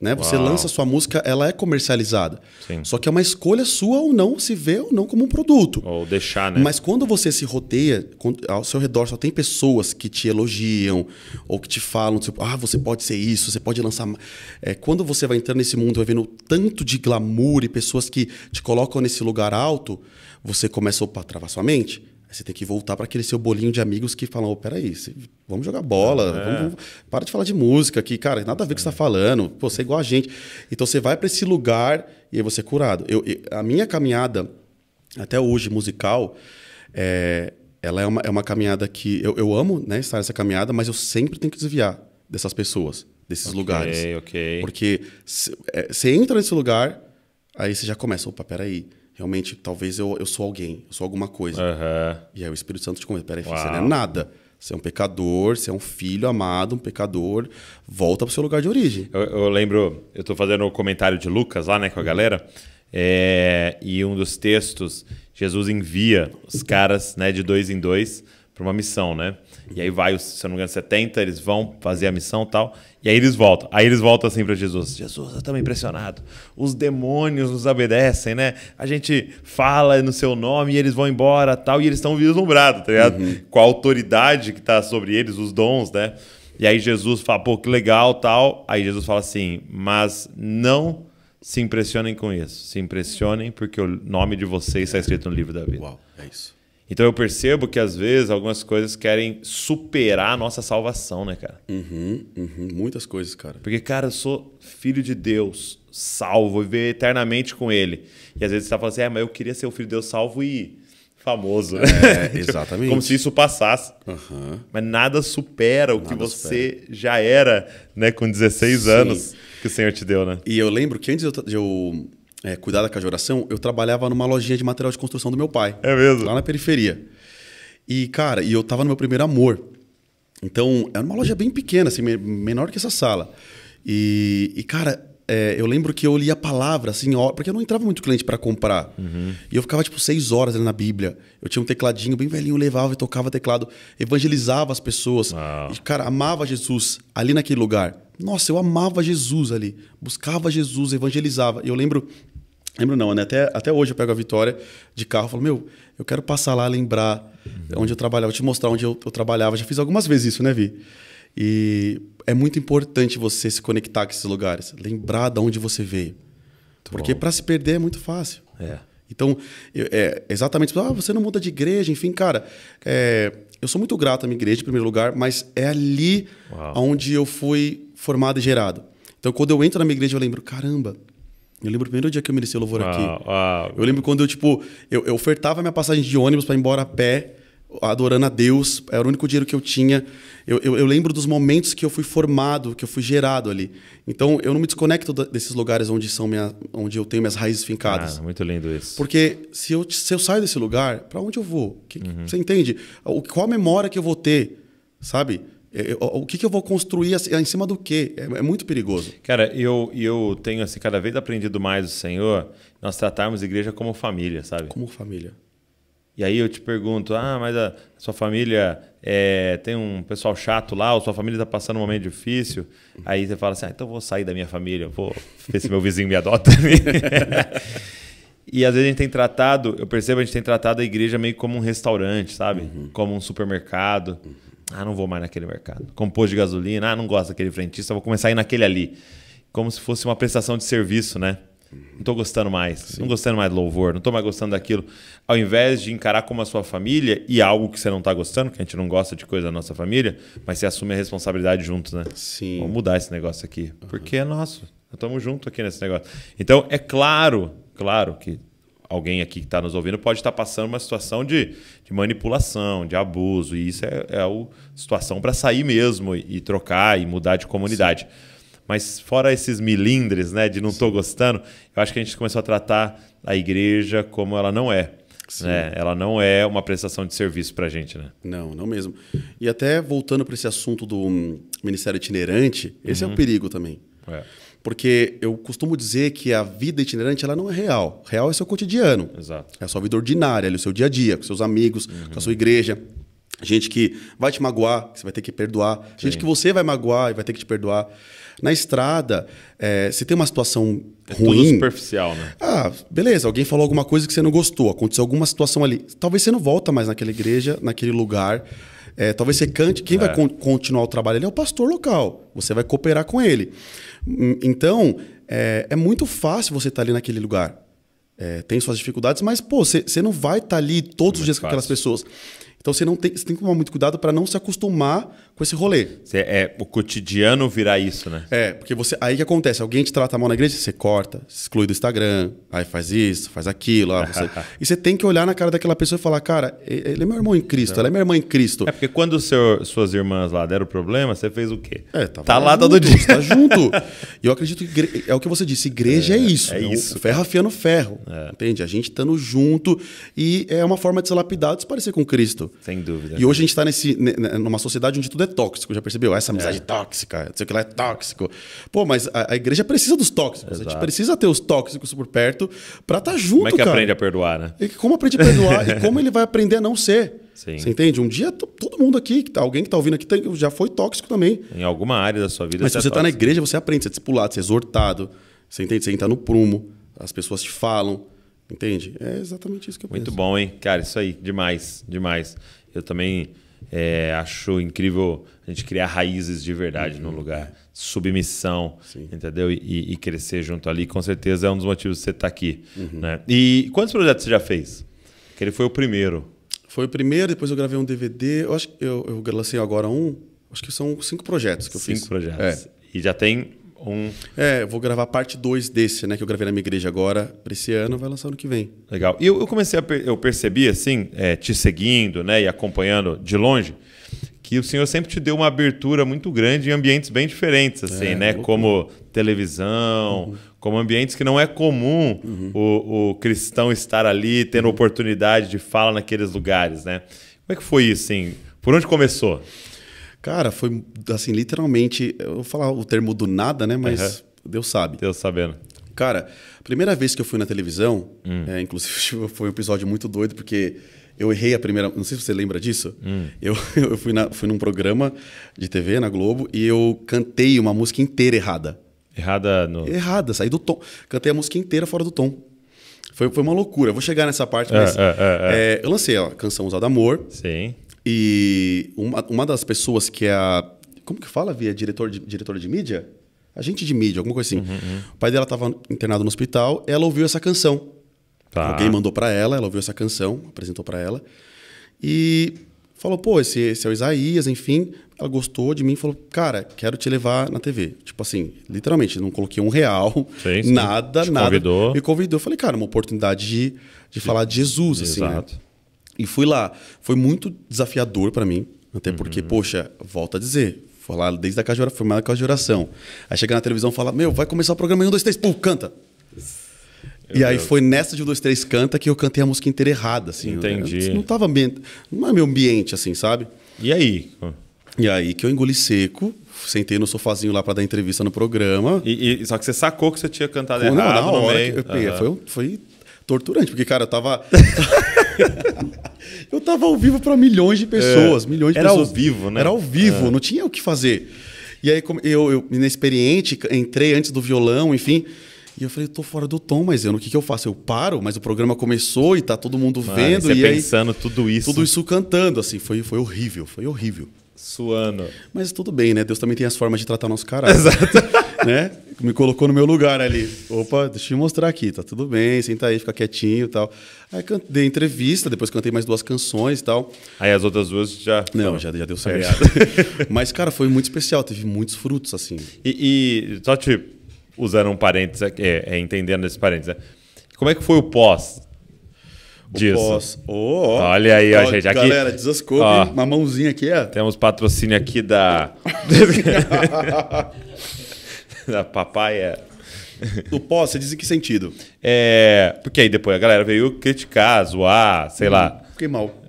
Né? Você Uau. lança sua música, ela é comercializada. Sim. Só que é uma escolha sua ou não se ver ou não como um produto. Ou deixar, né? Mas quando você se rodeia, ao seu redor só tem pessoas que te elogiam ou que te falam, tipo, ah, você pode ser isso, você pode lançar. É, quando você vai entrando nesse mundo, vai vendo tanto de glamour e pessoas que te colocam nesse lugar alto, você começa a travar sua mente você tem que voltar para aquele seu bolinho de amigos que falam: oh, peraí, vamos jogar bola, é. vamos, para de falar de música aqui, cara, nada a ver com o que você está falando, pô, você é igual a gente. Então você vai para esse lugar e aí você é curado. Eu, eu, a minha caminhada, até hoje, musical, é, ela é uma, é uma caminhada que eu, eu amo né, estar nessa caminhada, mas eu sempre tenho que desviar dessas pessoas, desses okay, lugares. Ok, ok. Porque você é, entra nesse lugar, aí você já começa: opa, peraí. aí realmente, talvez eu, eu sou alguém, eu sou alguma coisa. Uhum. E aí o Espírito Santo te convida, peraí, você não é nada. Você é um pecador, você é um filho amado, um pecador, volta o seu lugar de origem. Eu, eu lembro, eu estou fazendo o um comentário de Lucas lá, né, com a galera, é, e um dos textos, Jesus envia os caras, né, de dois em dois para uma missão, né? E aí vai, se eu não me engano, 70, eles vão fazer a missão e tal. E aí eles voltam. Aí eles voltam assim para Jesus. Jesus, eu estou impressionado. Os demônios nos obedecem, né? A gente fala no seu nome e eles vão embora tal. E eles estão vislumbrados, tá ligado? Uhum. Com a autoridade que está sobre eles, os dons, né? E aí Jesus fala, pô, que legal tal. Aí Jesus fala assim, mas não se impressionem com isso. Se impressionem porque o nome de vocês está escrito no livro da vida. Uau, é isso. Então eu percebo que às vezes algumas coisas querem superar a nossa salvação, né, cara? Uhum, uhum, muitas coisas, cara. Porque, cara, eu sou filho de Deus, salvo, e viver eternamente com Ele. E às vezes você tá falando assim, é, mas eu queria ser o filho de Deus salvo e famoso. É, exatamente. Como se isso passasse. Uhum. Mas nada supera o nada que você supera. já era, né, com 16 Sim. anos que o Senhor te deu, né? E eu lembro que antes eu, eu é, cuidar da cajoração, eu trabalhava numa lojinha de material de construção do meu pai. É mesmo? Lá na periferia. E, cara, e eu tava no meu primeiro amor. Então, era uma loja bem pequena, assim, menor que essa sala. E, e cara, é, eu lembro que eu lia a palavra, assim, porque eu não entrava muito cliente para comprar. Uhum. E eu ficava, tipo, seis horas ali na Bíblia. Eu tinha um tecladinho bem velhinho, levava e tocava teclado, evangelizava as pessoas. Ah. E, cara, amava Jesus ali naquele lugar. Nossa, eu amava Jesus ali. Buscava Jesus, evangelizava. E eu lembro Lembro não, né? Até, até hoje eu pego a Vitória de carro e falo, meu, eu quero passar lá, lembrar uhum. onde eu trabalhava, te mostrar onde eu, eu, trabalhava. Já fiz algumas vezes isso, né, Vi? E é muito importante você se conectar com esses lugares, lembrar de onde você veio. Muito Porque para se perder é muito fácil. É. Então, eu, é, exatamente, tipo, ah, você não muda de igreja, enfim, cara. É, eu sou muito grato à minha igreja, em primeiro lugar, mas é ali Uau. onde eu fui formado e gerado. Então, quando eu entro na minha igreja, eu lembro, caramba, eu lembro o primeiro dia que eu mereci louvor uau, aqui. Uau. Ah, ah. Eu lembro quando eu, tipo, eu, eu ofertava minha passagem de ônibus para ir embora a pé, adorando a Deus. Era o único dinheiro que eu tinha. Eu, eu, eu, lembro dos momentos que eu fui formado, que eu fui gerado ali. Então, eu não me desconecto desses lugares onde, são minha, onde eu tenho minhas raízes fincadas. Ah, muito lindo isso. Porque se eu, se eu saio desse lugar, para onde eu vou? Que, uhum. Você entende? O, qual a memória que eu vou ter? Sabe? É, é, o que, que eu vou construir assim, em cima do quê? É, é, muito perigoso. Cara, eu, eu tenho assim, cada vez aprendido mais o Senhor, nós tratarmos a igreja como família, sabe? Como família. E aí eu te pergunto, ah, mas a sua família é, tem um pessoal chato lá, ou sua família está passando um momento difícil. Aí você fala assim, ah, então vou sair da minha família, vou ver se meu vizinho me adota. E às vezes a gente tem tratado, eu percebo, a gente tem tratado a igreja meio como um restaurante, sabe? Uhum. Como um supermercado. Uhum. Ah, não vou mais naquele mercado. Compôs de gasolina, ah, não gosto daquele frentista, vou começar a ir naquele ali. Como se fosse uma prestação de serviço, né? Não estou gostando mais, Sim. não gostando mais do louvor, não estou mais gostando daquilo. Ao invés de encarar como a sua família e algo que você não está gostando, que a gente não gosta de coisa da nossa família, mas você assume a responsabilidade junto, né? Sim. Vamos mudar esse negócio aqui, uhum. porque é nosso. Nós estamos juntos aqui nesse negócio. Então, é claro, claro que alguém aqui que está nos ouvindo pode estar tá passando uma situação de, de manipulação, de abuso, e isso é, é a situação para sair mesmo e, e, trocar e mudar de comunidade. Sim. Mas fora esses milindres, né, de não estou gostando, eu acho que a gente começou a tratar a igreja como ela não é. Né? Ela não é uma prestação de serviço para a gente, né? Não, não mesmo. E até voltando para esse assunto do hum, ministério itinerante, esse é uhum. é o um perigo também. É. Porque eu costumo dizer que a vida itinerante ela não é real. Real é seu cotidiano. Exato. É a sua vida ordinária, é o seu dia a dia, com seus amigos, uhum. com a sua igreja. Gente que vai te magoar, que você vai ter que perdoar. Sim. Gente que você vai magoar e vai ter que te perdoar. Na estrada, é, se tem uma situação é ruim. Tudo superficial, né? Ah, beleza, alguém falou alguma coisa que você não gostou, aconteceu alguma situação ali. Talvez você não volta mais naquela igreja, naquele lugar. É, talvez você cante. Quem é. vai con continuar o trabalho ali é o pastor local. Você vai cooperar com ele. Então, é, é muito fácil você estar tá ali naquele lugar. É, tem suas dificuldades, mas, pô, você não vai estar tá ali todos os é dias fácil. com aquelas pessoas. Então você não tem, você tem que tomar muito cuidado para não se acostumar com esse rolê. Cê, é o cotidiano virar isso, né? É, porque você aí que acontece, alguém te trata mal na igreja, você corta, se exclui do Instagram, aí faz isso, faz aquilo, você, e você tem que olhar na cara daquela pessoa e falar, cara, ele é meu irmão em Cristo, ela é minha irmã em Cristo. É porque quando seu, suas irmãs lá deram problema, você fez o quê? É, tava tá lá, do todo dia, tá junto. E eu acredito que é o que você disse, igreja é, é isso, é né? isso. ferro afiando ferro, é. entende? A gente estando junto e é uma forma de se lapidar, de se parecer com Cristo. Sem dúvida. E hoje a gente está nesse, numa sociedade onde tudo é tóxico, já percebeu? Essa amizade é. tóxica, não sei o que lá é tóxico. Pô, mas a, a igreja precisa dos tóxicos. Exato. A gente precisa ter os tóxicos por perto para estar tá junto, Como é que cara. aprende a perdoar, né? E como aprende a perdoar e como ele vai aprender a não ser. Sim. Você entende? Um dia todo mundo aqui, tá, alguém que está ouvindo aqui, já foi tóxico também. Em alguma área da sua vida. Mas se é você está é na igreja, você aprende, você é discipulado, você é exortado. Você entende? Você entra no prumo, as pessoas te falam. Entende? É exatamente isso que eu Muito penso. Muito bom, hein? Cara, isso aí, demais, demais. Eu também é, acho incrível a gente criar raízes de verdade uhum. no lugar. Submissão, Sim. entendeu? E, e, crescer junto ali, com certeza é um dos motivos de você estar tá aqui. Uhum. Né? E quantos projetos você já fez? Que ele foi o primeiro. Foi o primeiro, depois eu gravei um DVD. Eu acho que eu, eu lancei agora um. Acho que são cinco projetos que eu cinco fiz. Cinco projetos. É. E já tem um. É, eu vou gravar parte 2 desse, né? Que eu gravei na minha igreja agora, para esse ano, vai lançar ano que vem. Legal. E eu, eu comecei a per eu percebi, assim, é, te seguindo, né? E acompanhando de longe, que o senhor sempre te deu uma abertura muito grande em ambientes bem diferentes, assim, é, né? Louco. Como televisão, uhum. como ambientes que não é comum uhum. o, o, cristão estar ali, tendo oportunidade de fala naqueles lugares, né? Como é que foi isso, assim? Por onde começou? Cara, foi assim, literalmente, eu vou falar o termo do nada, né? Mas uhum. Deus sabe. Deus sabendo. Cara, primeira vez que eu fui na televisão, hum. é, inclusive tipo, foi um episódio muito doido, porque eu errei a primeira. Não sei se você lembra disso. Hum. Eu, eu fui, na, fui num programa de TV na Globo e eu cantei uma música inteira errada. Errada no. Errada, saí do tom. Cantei a música inteira fora do tom. Foi, foi uma loucura. Eu vou chegar nessa parte, é, mas. É é, é, é, eu lancei a canção usada Amor. Sim. E uma, uma das pessoas que é a. Como que fala, Via? Diretor de, diretora de mídia? Agente de mídia, alguma coisa assim. Uhum, uhum. O pai dela estava internado no hospital, ela ouviu essa canção. Tá. Alguém mandou para ela, ela ouviu essa canção, apresentou para ela. E falou, pô, esse, esse é o Isaías, enfim. Ela gostou de mim e falou, cara, quero te levar na TV. Tipo assim, literalmente, não coloquei um real, sim, sim. nada, te nada. Convidou. Me convidou. Eu falei, cara, uma oportunidade de, de, de falar de Jesus, assim. Né? E fui lá. Foi muito desafiador para mim, até uhum. porque, uhum. poxa, volta a dizer, foi lá desde a casa de oração, formada casa de oração. Aí chega na televisão e fala: Meu, vai começar o programa em 1, 2, 3, pum, canta. Meu e Deus. aí foi nessa de 1, 2, 3, canta que eu cantei a música inteira errada, assim. Entendi. Eu, não tava ambiente, não é meu ambiente, assim, sabe? E aí? E aí que eu engoli seco, sentei no sofazinho lá para dar entrevista no programa. E, e, só que você sacou que você tinha cantado Pô, errado não, na hora no meio. Eu, uhum. foi, foi torturante, porque, cara, eu tava. eu tava ao vivo para milhões de pessoas. É, milhões de era pessoas. ao vivo, né? Era ao vivo, é. não tinha o que fazer. E aí, eu, eu, inexperiente, entrei antes do violão, enfim. E eu falei, eu tô fora do tom, mas eu, o que, que eu faço? Eu paro, mas o programa começou e tá todo mundo ah, vendo. e aí, pensando tudo isso. Tudo isso cantando, assim, foi, foi horrível, foi horrível. Suando. Mas tudo bem, né? Deus também tem as formas de tratar nosso caralho. Exato. né? Me colocou no meu lugar ali. Opa, deixa eu mostrar aqui, tá tudo bem, senta aí, fica quietinho e tal. Aí cantei dei entrevista, depois cantei mais duas canções e tal. Aí as outras duas já. Não, já, já deu certo. Mas, cara, foi muito especial, teve muitos frutos, assim. E, e só te usando um parênteses, é, é, entendendo esse parênteses, né? como é que foi o pós? disso. Pós. Oh, Olha aí, ó, gente. Aqui, galera, desascope. Uma mãozinha aqui, é Temos patrocínio aqui da. da papaya. É. O pó, você diz em que sentido? É, porque aí depois a galera veio criticar, zoar, sei hum, lá. Fiquei mal.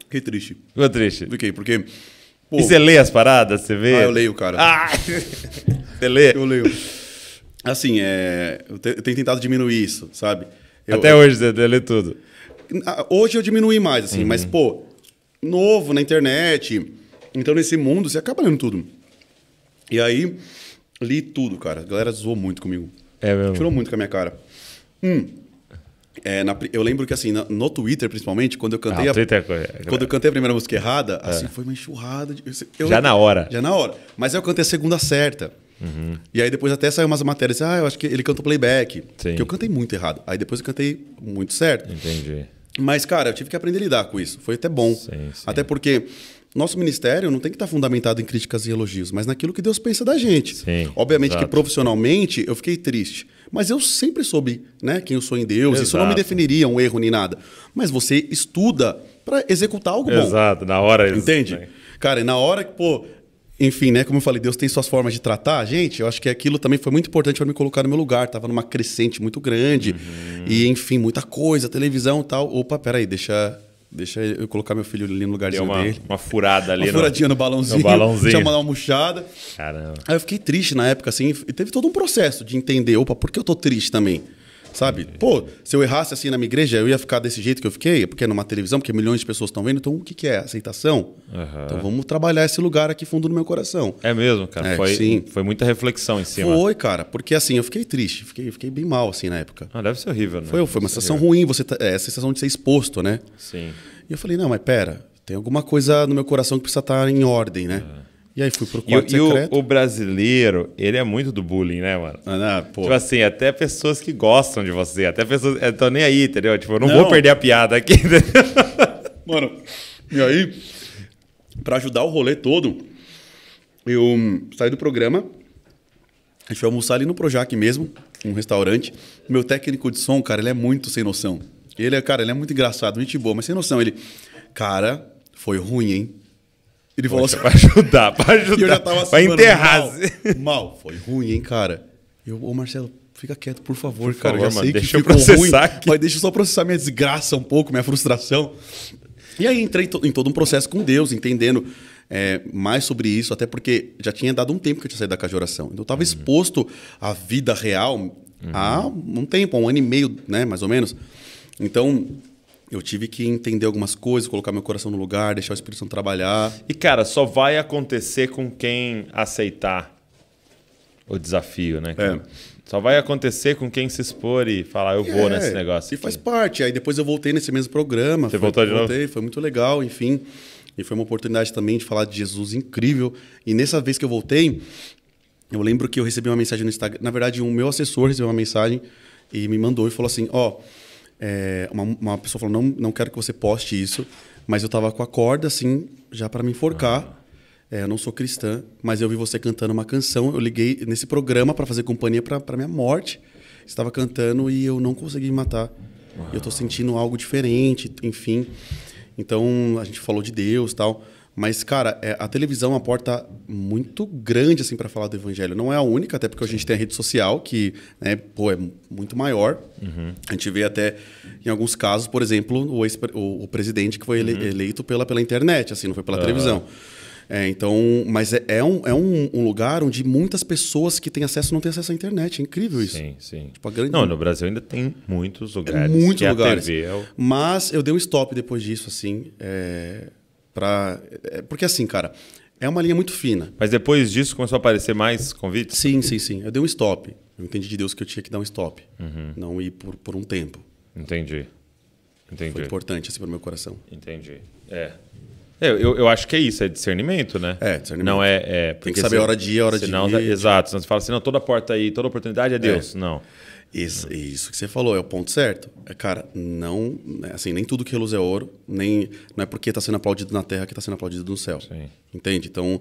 Fiquei triste. Ficou triste? Fiquei, porque... Pô, e você lê as paradas, você vê? Ah, eu leio, cara. Ah! você lê? Eu leio. Assim, é, eu, te, eu tenho tentado diminuir isso, sabe? Eu, Até hoje você lê tudo. Ah, hoje eu diminui mais, assim, uhum. mas, pô, novo na internet. Então, nesse mundo, você acaba lendo tudo. E aí, Li tudo, cara. A galera zoou muito comigo. É mesmo? Tirou muito com a minha cara. Hum. É, na, eu lembro que assim, no Twitter, principalmente, quando eu cantei, ah, a, é, é, quando eu cantei a primeira música errada, é. assim, foi uma enxurrada. De, eu, já eu, na hora. Já na hora. Mas eu cantei a segunda certa. Uhum. E aí depois até saiu umas matérias assim, ah, eu acho que ele canta playback. Sim. Que eu cantei muito errado. Aí depois eu cantei muito certo. Entendi. Mas, cara, eu tive que aprender a lidar com isso. Foi até bom. Sim, sim. Até porque nosso ministério não tem que estar fundamentado em críticas e elogios, mas naquilo que Deus pensa da gente. Sim, Obviamente exato. que profissionalmente eu fiquei triste, mas eu sempre soube né, quem eu sou em Deus. Exato. Isso não me definiria um erro nem nada. Mas você estuda para executar algo bom. Exato, na hora. Entende? Né? Cara, e na hora que, pô, enfim, né? Como eu falei, Deus tem suas formas de tratar a gente. Eu acho que aquilo também foi muito importante para me colocar no meu lugar. Tava numa crescente muito grande. Uhum. E, enfim, muita coisa, televisão e tal. Opa, peraí, deixa Deixa eu colocar meu filho ali no lugarzinho uma, dele. Uma furada ali. Uma no, furadinha no balãozinho. No balãozinho. Tinha uma murchada. Caramba. Aí eu fiquei triste na época, assim. E teve todo um processo de entender, opa, por que eu tô triste também? Sabe? Pô, se eu errasse assim na minha igreja, eu ia ficar desse jeito que eu fiquei, porque é numa televisão, porque milhões de pessoas estão vendo. Então, o que, que é? Aceitação? Uhum. Então, vamos trabalhar esse lugar aqui fundo no meu coração. É mesmo, cara. É, foi, sim. foi muita reflexão em cima. Foi, cara. Porque assim, eu fiquei triste. Fiquei, fiquei bem mal, assim, na época. Ah, deve ser horrível, né? Foi, foi uma sensação ruim. Você tá, é a sensação de ser exposto, né? Sim. E eu falei, não, mas pera. Tem alguma coisa no meu coração que precisa estar em ordem, né? Uhum. E aí fui pro quarto e, secreto. E o, o, brasileiro, ele é muito do bullying, né, mano? Ah, não, pô. Tipo assim, até pessoas que gostam de você, até pessoas... então nem aí, entendeu? Tipo, eu não, não. vou perder a piada aqui. mano, e aí, para ajudar o rolê todo, eu saí do programa, a gente foi almoçar ali no Projac mesmo, um restaurante. Meu técnico de som, cara, ele é muito sem noção. Ele é, cara, ele é muito engraçado, gente boa, mas sem noção. Ele, cara, foi ruim, hein? Ele falou Poxa, assim: pra ajudar, pra ajudar. E eu já tava assim, pra enterrar. Mal, assim. mal, foi ruim, hein, cara. Eu, ô Marcelo, fica quieto, por favor, por cara. Favor, eu já mano, sei deixa que eu processar ruim, aqui. Mas deixa eu só processar minha desgraça um pouco, minha frustração. E aí entrei em todo um processo com Deus, entendendo é, mais sobre isso, até porque já tinha dado um tempo que eu tinha saído da casa de oração. Então eu tava uhum. exposto à vida real uhum. há um tempo, um ano e meio, né, mais ou menos. Então eu tive que entender algumas coisas, colocar meu coração no lugar, deixar o Espírito Santo trabalhar. E, cara, só vai acontecer com quem aceitar o desafio, né? É. Só vai acontecer com quem se expor e falar, eu vou é, nesse negócio. E aqui. faz parte. Aí depois eu voltei nesse mesmo programa. Você foi, voltou de voltei, novo? Foi muito legal, enfim. E foi uma oportunidade também de falar de Jesus incrível. E nessa vez que eu voltei, eu lembro que eu recebi uma mensagem no Instagram. Na verdade, o um meu assessor recebeu uma mensagem e me mandou e falou assim: Ó, oh, é, uma, uma, pessoa falou: não, não quero que você poste isso, mas eu tava com a corda assim, já para me enforcar. Ah. É, eu não sou cristã, mas eu vi você cantando uma canção. Eu liguei nesse programa para fazer companhia para minha morte. Estava cantando e eu não consegui me matar. Uau. Eu tô sentindo algo diferente, enfim. Então a gente falou de Deus, tal. Mas, cara, é, a televisão é uma porta muito grande, assim, para falar do evangelho. Não é a única, até porque a gente tem a rede social, que, né, pô, é muito maior. Uhum. A gente vê até, em alguns casos, por exemplo, o, ex o, o presidente que foi ele uhum. eleito pela, pela internet, assim, não foi pela uhum. televisão. É, então, mas é, é, um, é um, um, lugar onde muitas pessoas que têm acesso não têm acesso à internet. É incrível isso. Sim, sim. Tipo, grande... Não, no Brasil ainda tem muitos é lugares. É, muitos lugares. O... Mas eu dei um stop depois disso, assim. É... É, porque assim, cara, é uma linha muito fina. Mas depois disso começou a aparecer mais convites? Sim, sim, sim. Eu dei um stop. Eu entendi de Deus que eu tinha que dar um stop. Uhum. Não ir por, por um tempo. Entendi. Entendi. Foi importante assim para o meu coração. Entendi. É. Eu, é, eu, eu, acho que é isso, é discernimento, né? É, discernimento. Não é, é Tem que saber se, a hora de ir, a hora senão, de ir. Exato. Senão você fala assim, não, toda porta aí, toda oportunidade é Deus. É. Não. Isso, é. isso que você falou, é o ponto certo. É, cara, não. Né, assim, nem tudo que reluz é, é ouro, nem. Não é porque está sendo aplaudido na terra que está sendo aplaudido no céu. Sim. Entende? Então.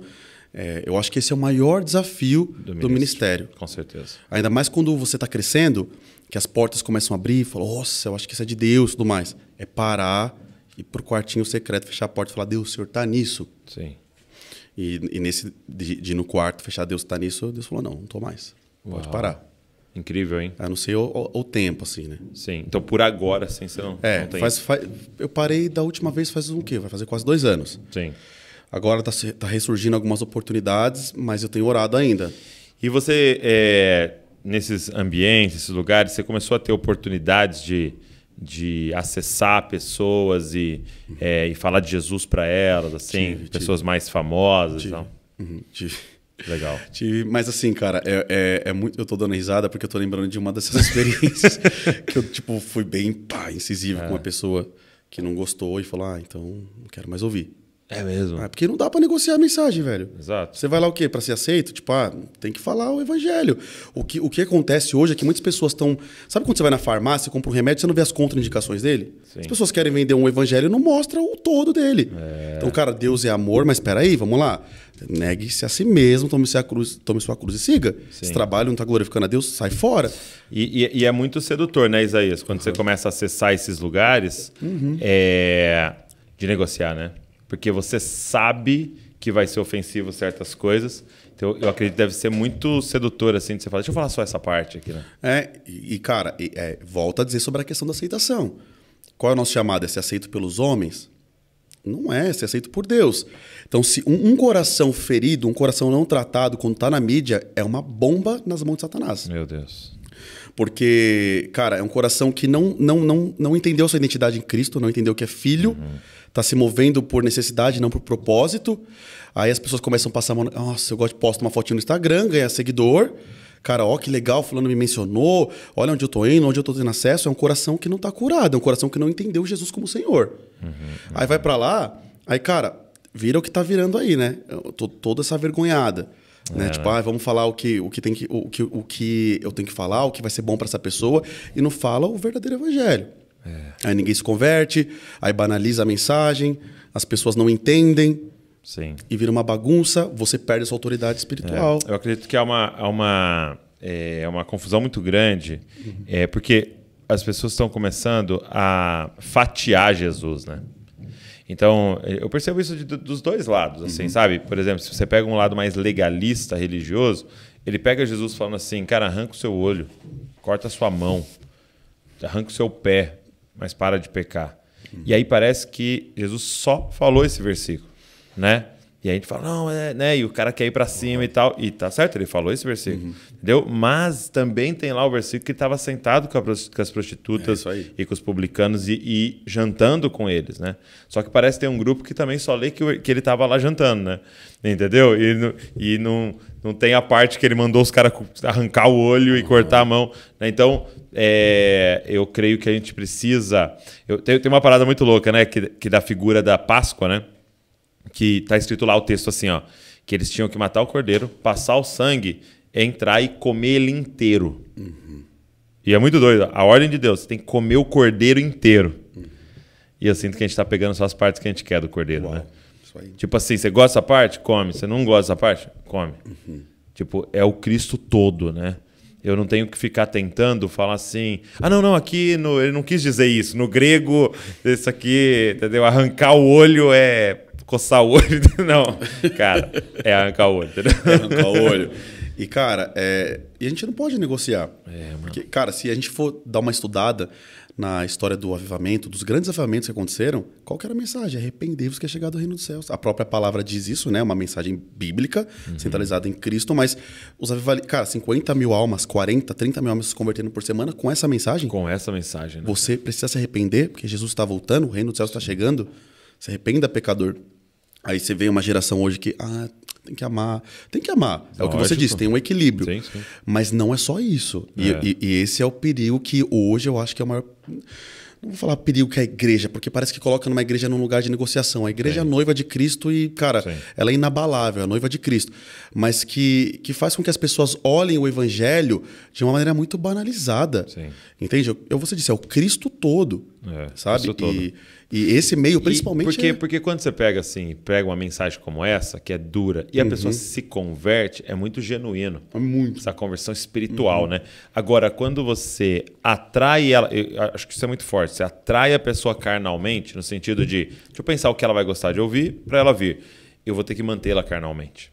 É, eu acho que esse é o maior desafio do, do ministério. Com certeza. Ainda mais quando você está crescendo, que as portas começam a abrir, fala, nossa, eu acho que isso é de Deus tudo mais. É parar, ir pro quartinho secreto, fechar a porta e falar, Deus, o senhor tá nisso. Sim. E, e nesse de, de, no quarto, fechar Deus está nisso, Deus falou, não, não tô mais. Uau. Pode parar. Incrível, hein? A não ser o, o, o, tempo, assim, né? Sim. Então, por agora, assim, você não, é, não tem... Faz, faz, eu parei da última vez faz um quê? Vai fazer quase dois anos. Sim. Agora está tá ressurgindo algumas oportunidades, mas eu tenho orado ainda. E você, é, nesses ambientes, esses lugares, você começou a ter oportunidades de, de acessar pessoas e, é, e falar de Jesus para elas, assim? Tive, pessoas tive. mais famosas e tal? Uhum, tive. Legal. Mas assim, cara, é, é, é, muito. Eu tô dando risada porque eu tô lembrando de uma dessas experiências que eu, tipo, fui bem pá, incisivo é. com uma é. pessoa que não gostou e falou: ah, então não quero mais ouvir. É mesmo. É, porque não dá para negociar a mensagem, velho. Exato. Você vai lá o quê? Para ser aceito? Tipo, ah, tem que falar o evangelho. O que, o que acontece hoje é que muitas pessoas estão. Sabe quando você vai na farmácia, compra um remédio, você não vê as contraindicações dele? Sim. As pessoas querem vender um evangelho e não mostra o todo dele. É. Então, cara, Deus é amor, mas aí, vamos lá. Negue-se a si mesmo, tome sua cruz, tome sua cruz e siga. Sim. Esse trabalho não está glorificando a Deus, sai fora. E, e, e, é muito sedutor, né, Isaías? Quando uhum. você começa a acessar esses lugares, uhum. é... de negociar, né? porque você sabe que vai ser ofensivo certas coisas. Então, eu acredito que deve ser muito sedutor, assim, de você falar, deixa eu falar só essa parte aqui, né? É, e, cara, e, é, volta a dizer sobre a questão da aceitação. Qual é o nosso chamado? É ser aceito pelos homens? Não é, é ser aceito por Deus. Então, se um, um coração ferido, um coração não tratado, quando está na mídia, é uma bomba nas mãos de Satanás. Meu Deus. Porque, cara, é um coração que não, não, não, não entendeu sua identidade em Cristo, não entendeu que é filho. Uhum tá se movendo por necessidade, não por propósito. Aí as pessoas começam a passar a mão. Nossa, eu gosto de postar uma fotinha no Instagram, ganhar seguidor. Cara, ó, que legal, fulano me mencionou. Olha onde eu tô indo, onde eu tô tendo acesso. É um coração que não está curado, é um coração que não entendeu Jesus como Senhor. Uhum, uhum. Aí vai uhum. para lá, aí, cara, vira o que está virando aí, né? toda essa vergonhada. Né? É, tipo, ah, vamos falar o que, o, que tem que, o, que, o que eu tenho que falar, o que vai ser bom para essa pessoa, e não fala o verdadeiro evangelho. É. Aí ninguém se converte, aí banaliza a mensagem, as pessoas não entendem. Sim. E vira uma bagunça, você perde a sua autoridade espiritual. É. Eu acredito que é uma, é uma, é, uma confusão muito grande, uhum. é, porque as pessoas estão começando a fatiar Jesus, né? Então, eu percebo isso de, dos dois lados, assim, uhum. sabe? Por exemplo, se você pega um lado mais legalista, religioso, ele pega Jesus falando assim, cara, arranca o seu olho, corta a sua mão, arranca o seu pé, mas para de pecar. E aí parece que Jesus só falou esse versículo, né? E aí a gente fala, não, é, né? E o cara quer ir para cima e tal. E tá certo, ele falou esse versículo. Uhum. Entendeu? Mas também tem lá o versículo que estava sentado com, a, com, as é prostitutas é e com os publicanos e, e, jantando com eles, né? Só que parece que tem um grupo que também só lê que, que ele estava lá jantando, né? Entendeu? E, e não, não tem a parte que ele mandou os caras arrancar o olho e cortar a mão. Né? Então, é, eu creio que a gente precisa. Eu, tem, tem uma parada muito louca, né? Que, que da figura da Páscoa, né? que tá escrito lá o texto assim, ó, que eles tinham que matar o cordeiro, passar o sangue, entrar e comer ele inteiro. Uhum. E é muito doido. A ordem de Deus, você tem que comer o cordeiro inteiro. Uhum. E eu sinto que a gente está pegando só as partes que a gente quer do cordeiro, Uau. né? Tipo assim, você gosta dessa parte? Come. Você não gosta dessa parte? Come. Uhum. Tipo, é o Cristo todo, né? Eu não tenho que ficar tentando falar assim. Ah, não, não, aqui no, ele não quis dizer isso. No grego, isso aqui, entendeu? Arrancar o olho é coçar o olho. Não, cara, é arrancar o olho. Entendeu? É arrancar o olho. E, cara, é... e a gente não pode negociar. É, porque, cara, se a gente for dar uma estudada na história do avivamento, dos grandes avivamentos que aconteceram, qual que era a mensagem? Arrependei-vos que é chegado o reino dos céus. A própria palavra diz isso, né? Uma mensagem bíblica, uhum. centralizada em Cristo, mas os avivamentos... Cara, 50 mil almas, 40, 30 mil almas se convertendo por semana com essa mensagem. Com essa mensagem, né? Você precisa se arrepender, porque Jesus está voltando, o reino dos céus está chegando. Se arrependa, pecador. Aí você vê uma geração hoje que. Ah, tem que amar. Tem que amar. É Lógico. o que você disse, tem um equilíbrio. Sim, sim. Mas não é só isso. E, é. E, e, esse é o perigo que hoje eu acho que é o maior. Não vou falar perigo que é a igreja, porque parece que coloca numa igreja num lugar de negociação. A igreja sim. é a noiva de Cristo e, cara, ela é inabalável, é a noiva de Cristo. Mas que, que faz com que as pessoas olhem o evangelho de uma maneira muito banalizada. Entende? Eu, eu você disse, é o Cristo todo. É, sabe? Cristo todo. E, e esse meio, principalmente. E porque, é... porque quando você pega assim, pega uma mensagem como essa, que é dura, e a uhum. pessoa se converte, é muito genuíno. É muito. Essa conversão espiritual, uhum. né? Agora, quando você atrai ela, acho que isso é muito forte, você atrai a pessoa carnalmente, no sentido de, deixa eu pensar o que ela vai gostar de ouvir para ela vir. Eu vou ter que mantê-la carnalmente.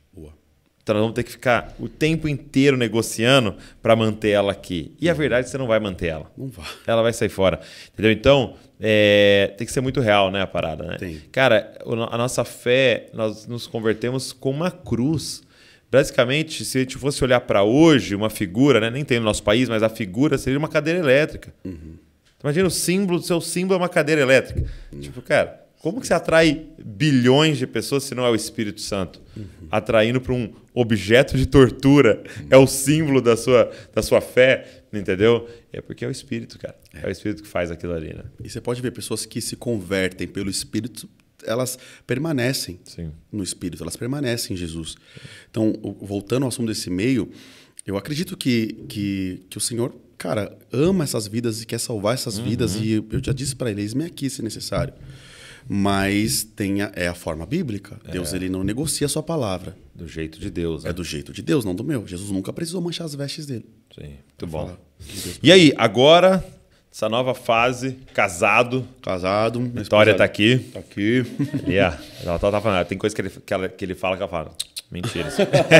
Então nós vamos ter que ficar o tempo inteiro negociando para manter ela aqui. E a uhum. verdade é que você não vai manter ela. Não vai. Ela vai sair fora. Entendeu? Então, é, tem que ser muito real, né, a parada, né? Tem. Cara, a nossa fé, nós nos convertemos com uma cruz. Basicamente, se a gente fosse olhar para hoje, uma figura, né? Nem tem no nosso país, mas a figura seria uma cadeira elétrica. Uhum. Imagina o símbolo, seu símbolo é uma cadeira elétrica. Uhum. Tipo, cara, como que você atrai bilhões de pessoas se não é o Espírito Santo? Uhum. Atraindo para um objeto de tortura. Uhum. É o símbolo da sua, da sua fé, entendeu? É porque é o Espírito, cara. É, é o Espírito que faz aquilo ali, né? E você pode ver pessoas que se convertem pelo Espírito elas permanecem Sim. no Espírito, elas permanecem em Jesus. Então, voltando ao assunto desse meio, eu acredito que, que, que o Senhor, cara, ama essas vidas e quer salvar essas uhum. vidas. E eu já disse para ele: eis-me aqui se necessário mas tem a, é a forma bíblica. É. Deus ele não negocia a sua palavra. Do jeito de Deus. É né? do jeito de Deus, não do meu. Jesus nunca precisou manchar as vestes dele. Sim, muito bom. e aí, agora, essa nova fase, casado. Casado. Vitória tá aqui. Tá aqui. Yeah. Ela tá, tá falando, tem coisa que ele, que, ela, que ele fala que ela fala. Mentira.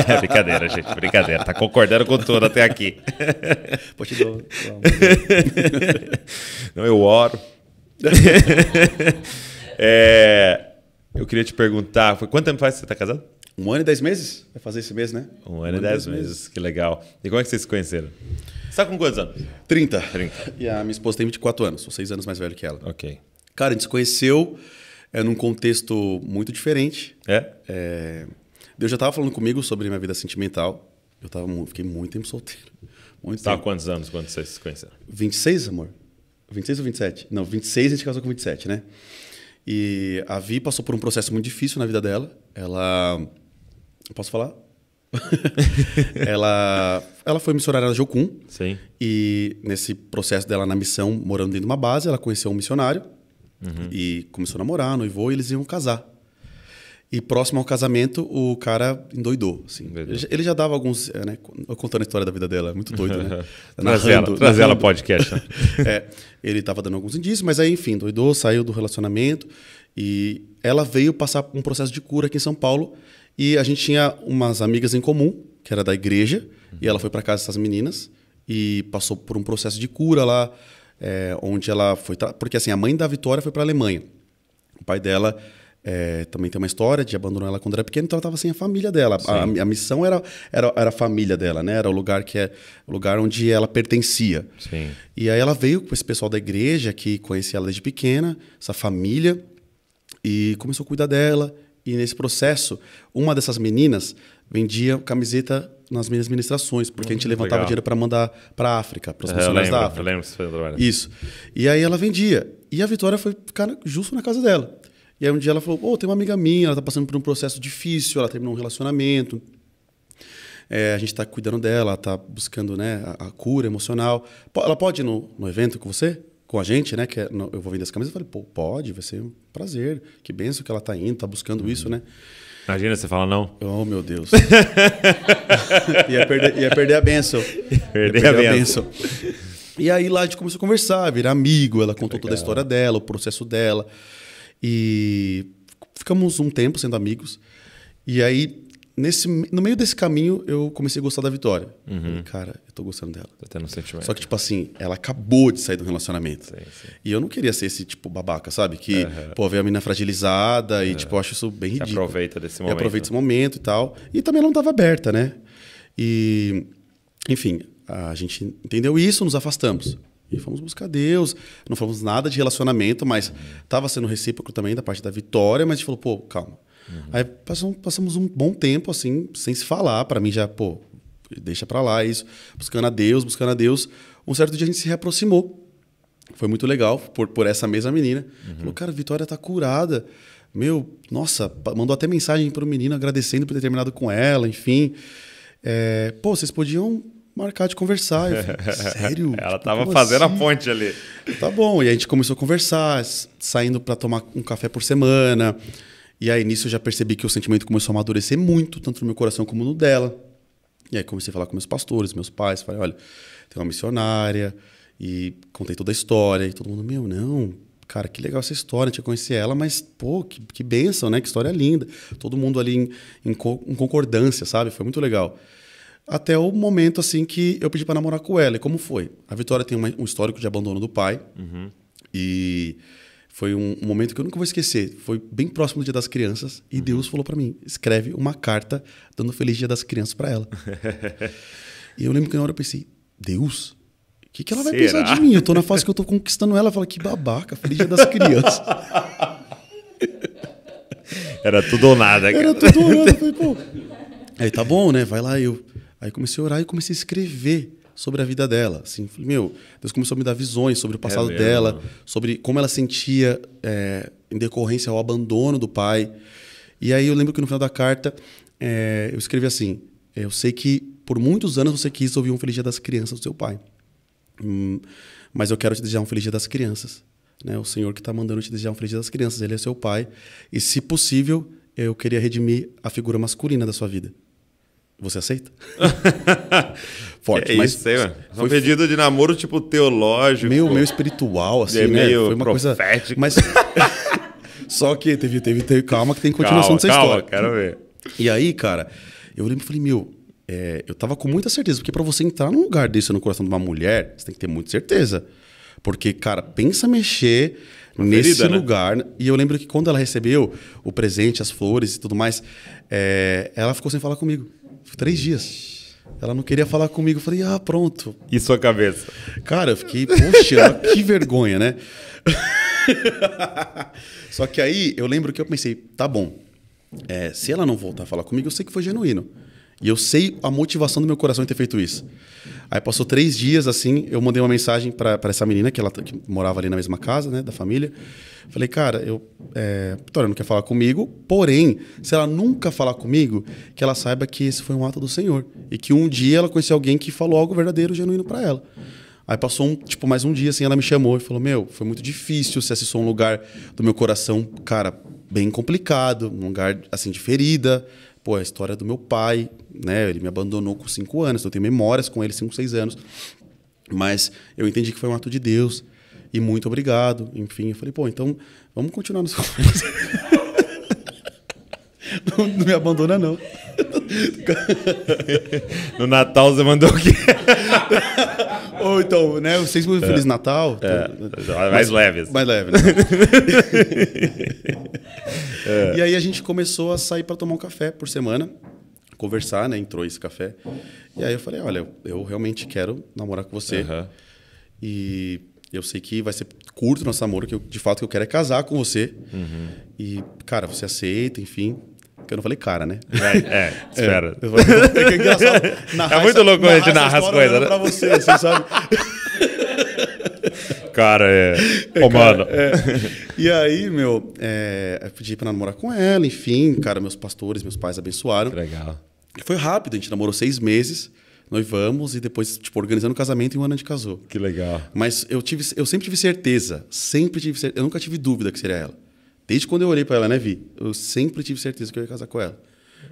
É brincadeira, gente. Brincadeira. Tá concordando com tudo até aqui. Pô, te dou. Não, eu oro. É, eu queria te perguntar, foi, quanto tempo faz que você está casado? Um ano e dez meses? Vai fazer esse mês, né? Um ano, um e dez, dez meses. meses. que legal. E como é que vocês se conheceram? Você tá com quantos anos? 30. 30. E a minha esposa tem 24 anos, sou seis anos mais velho que ela. Ok. Cara, a gente se conheceu é, num contexto muito diferente. É? é Deus já estava falando comigo sobre minha vida sentimental. Eu tava, fiquei muito tempo solteiro. Muito tempo. Tá quantos anos quando vocês se conheceram? 26, amor. 26 ou 27? Não, 26 a gente casou com 27, né? E a Vi passou por um processo muito difícil na vida dela. Ela. Posso falar? ela, ela foi missionária na Jocum. Sim. E nesse processo dela na missão, morando dentro de uma base, ela conheceu um missionário. Uhum. E começou a namorar, noivou, e eles iam casar. E próximo ao casamento, o cara endoidou. Assim. Ele já dava alguns. É, né, contando a história da vida dela, é muito doido, né? traz ela, traz ela podcast. Né? é, ele estava dando alguns indícios, mas aí, enfim, doidou, saiu do relacionamento. E ela veio passar um processo de cura aqui em São Paulo. E a gente tinha umas amigas em comum, que era da igreja. Uhum. E ela foi para casa dessas meninas e passou por um processo de cura lá, é, onde ela foi. Porque assim, a mãe da Vitória foi para a Alemanha. O pai dela é, também tem uma história de abandonar ela quando era pequena, então ela estava sem a família dela. A, a, missão era, era, era a família dela, né? Era o lugar que é o lugar onde ela pertencia. Sim. E aí ela veio com esse pessoal da igreja que conhecia ela desde pequena, essa família, e começou a cuidar dela. E nesse processo, uma dessas meninas vendia camiseta nas minhas ministrações, porque a gente hum, levantava legal. dinheiro para mandar para a África, para os é, missionários da África. Eu lembro, eu lembro. Isso. E aí ela vendia. E a Vitória foi ficar justo na casa dela. E aí um dia ela falou: oh, tem uma amiga minha, ela está passando por um processo difícil, ela terminou um relacionamento. É, a gente está cuidando dela, está buscando né, a, a, cura emocional. Ela pode ir no, no evento com você? Com a gente, né? Que é, no, eu vou vender as camisas. Eu falei, pô, pode, vai ser um prazer. Que benção que ela está indo, está buscando uhum. isso, né? Imagina, você fala não. Oh, meu Deus. ia, perder, ia perder a benção. Perder, perder a, a benção. E aí lá a gente começou a conversar, virar amigo. Ela contou Legal. toda a história dela, o processo dela. E ficamos um tempo sendo amigos. E aí, nesse, no meio desse caminho, eu comecei a gostar da Vitória. Uhum. Falei, cara, eu tô gostando dela. tendo um sentimento. Só que, tipo assim, ela acabou de sair do relacionamento. Sim, sim. E eu não queria ser esse tipo babaca, sabe? Que, uhum. pô, vê a menina fragilizada uhum. e, tipo, eu acho isso bem ridículo. aproveita desse momento. E aproveita esse momento e tal. E também ela não tava aberta, né? E, enfim, a gente entendeu isso, nos afastamos. E fomos buscar Deus. Não fomos nada de relacionamento, mas estava uhum. sendo recíproco também da parte da Vitória, mas a gente falou, pô, calma. Uhum. Aí passamos, passamos, um bom tempo, assim, sem se falar. Para mim já, pô, deixa para lá isso. Buscando a Deus, buscando a Deus. Um certo dia a gente se reaproximou. Foi muito legal por, por essa mesma menina. Uhum. Falou, cara, Vitória tá curada. Meu, nossa, mandou até mensagem pro menino agradecendo por ter terminado com ela, enfim. É, pô, vocês podiam marcar de conversar. Eu falei, sério? Ela estava tipo, fazendo assim? a ponte ali. Tá bom. E a gente começou a conversar, saindo para tomar um café por semana. E aí nisso eu já percebi que o sentimento começou a amadurecer muito, tanto no meu coração como no dela. E aí comecei a falar com meus pastores, meus pais, falei, olha, tem uma missionária e contei toda a história e todo mundo, meu, não, cara, que legal essa história, a gente conhecer ela, mas pô, que, que benção, né? Que história linda. Todo mundo ali em, em, co em concordância, sabe? Foi muito legal. Até o momento, assim, que eu pedi para namorar com ela. E como foi? A Vitória tem uma, um histórico de abandono do pai. Uhum. E foi um, um, momento que eu nunca vou esquecer. Foi bem próximo do Dia das Crianças. E uhum. Deus falou para mim: escreve uma carta dando Feliz Dia das Crianças para ela. e eu lembro que na hora eu pensei: Deus? O que, que ela vai Será? pensar de mim? Eu tô na fase que eu tô conquistando ela. Fala, que babaca, Feliz Dia das Crianças. Era tudo ou nada, cara. Era tudo ou nada. Eu falei, pô. Aí tá bom, né? Vai lá eu. Aí comecei a orar e comecei a escrever sobre a vida dela. Assim, meu, Deus começou a me dar visões sobre o passado é dela, sobre como ela sentia é, em decorrência ao abandono do pai. E aí eu lembro que no final da carta é, eu escrevi assim: é, Eu sei que por muitos anos você quis ouvir um Feliz Dia das Crianças do seu pai, hum, mas eu quero te desejar um Feliz Dia das Crianças. Né? O Senhor que está mandando te desejar um Feliz Dia das Crianças, ele é seu pai. E se possível, eu queria redimir a figura masculina da sua vida. Você aceita? Forte. É mas isso, sei, mano. Foi um pedido de namoro, tipo, teológico. Meio, meio espiritual, assim, é, né? Meio foi uma profético. coisa. Mas. Só que teve, teve, teve. Calma, que tem continuação calma, dessa calma, história. Calma, quero ver. E aí, cara, eu lembro e falei, meu, é, eu tava com muita certeza, porque para você entrar num lugar desse no coração de uma mulher, você tem que ter muita certeza. Porque, cara, pensa mexer uma nesse ferida, né? lugar. Né? E eu lembro que quando ela recebeu o presente, as flores e tudo mais, é, ela ficou sem falar comigo três dias. Ela não queria falar comigo. Eu falei, ah, pronto. E sua cabeça? Cara, eu fiquei, poxa, que vergonha, né? Só que aí eu lembro que eu pensei, tá bom. É, se ela não voltar a falar comigo, eu sei que foi genuíno. E eu sei a motivação do meu coração em ter feito isso. Aí passou três dias assim, eu mandei uma mensagem para essa menina que ela que morava ali na mesma casa, né, da família. Falei, cara, eu, é, Vitória não quer falar comigo, porém, se ela nunca falar comigo, que ela saiba que esse foi um ato do Senhor e que um dia ela conheceu alguém que falou algo verdadeiro, genuíno para ela. Aí passou um, tipo mais um dia assim, ela me chamou e falou: "Meu, foi muito difícil, você acessou um lugar do meu coração, cara, bem complicado, um lugar assim de ferida, pô, a história do meu pai, né? Ele me abandonou com cinco anos, então eu tenho memórias com ele, cinco, seis anos. Mas eu entendi que foi um ato de Deus. E muito obrigado. Enfim, eu falei, pô, então vamos continuar nos conversando. Não, não, me abandona, não. no Natal você mandou o quê? Ou então, né? Vocês muito é. Feliz Natal. É. Então, mais leve. leves. Assim. Mais leve. Né? é. E aí a gente começou a sair para tomar um café por semana, conversar, né? Entrou esse café. E aí eu falei, olha, eu realmente quero namorar com você. Uhum. E eu sei que vai ser curto nosso namoro, que eu, de fato que eu quero é casar com você. Uhum. E, cara, você aceita, enfim. Que eu não falei cara, né? É, é espera. É, falei, é, Narrar é muito louco essa, a gente narrar as coisas, né? pra você, você assim, sabe? Cara, é. é Ô, mano. É. E aí, meu, é, eu pedi pra namorar com ela, enfim, cara, meus pastores, meus pais abençoaram. Que legal. E foi rápido, a gente namorou seis meses noivamos e depois, tipo, organizando o casamento em um ano a gente casou. Que legal. Mas eu, tive, eu sempre tive certeza, sempre tive certeza, eu nunca tive dúvida que seria ela. Desde quando eu olhei para ela, né, Vi? Eu sempre tive certeza que eu ia casar com ela.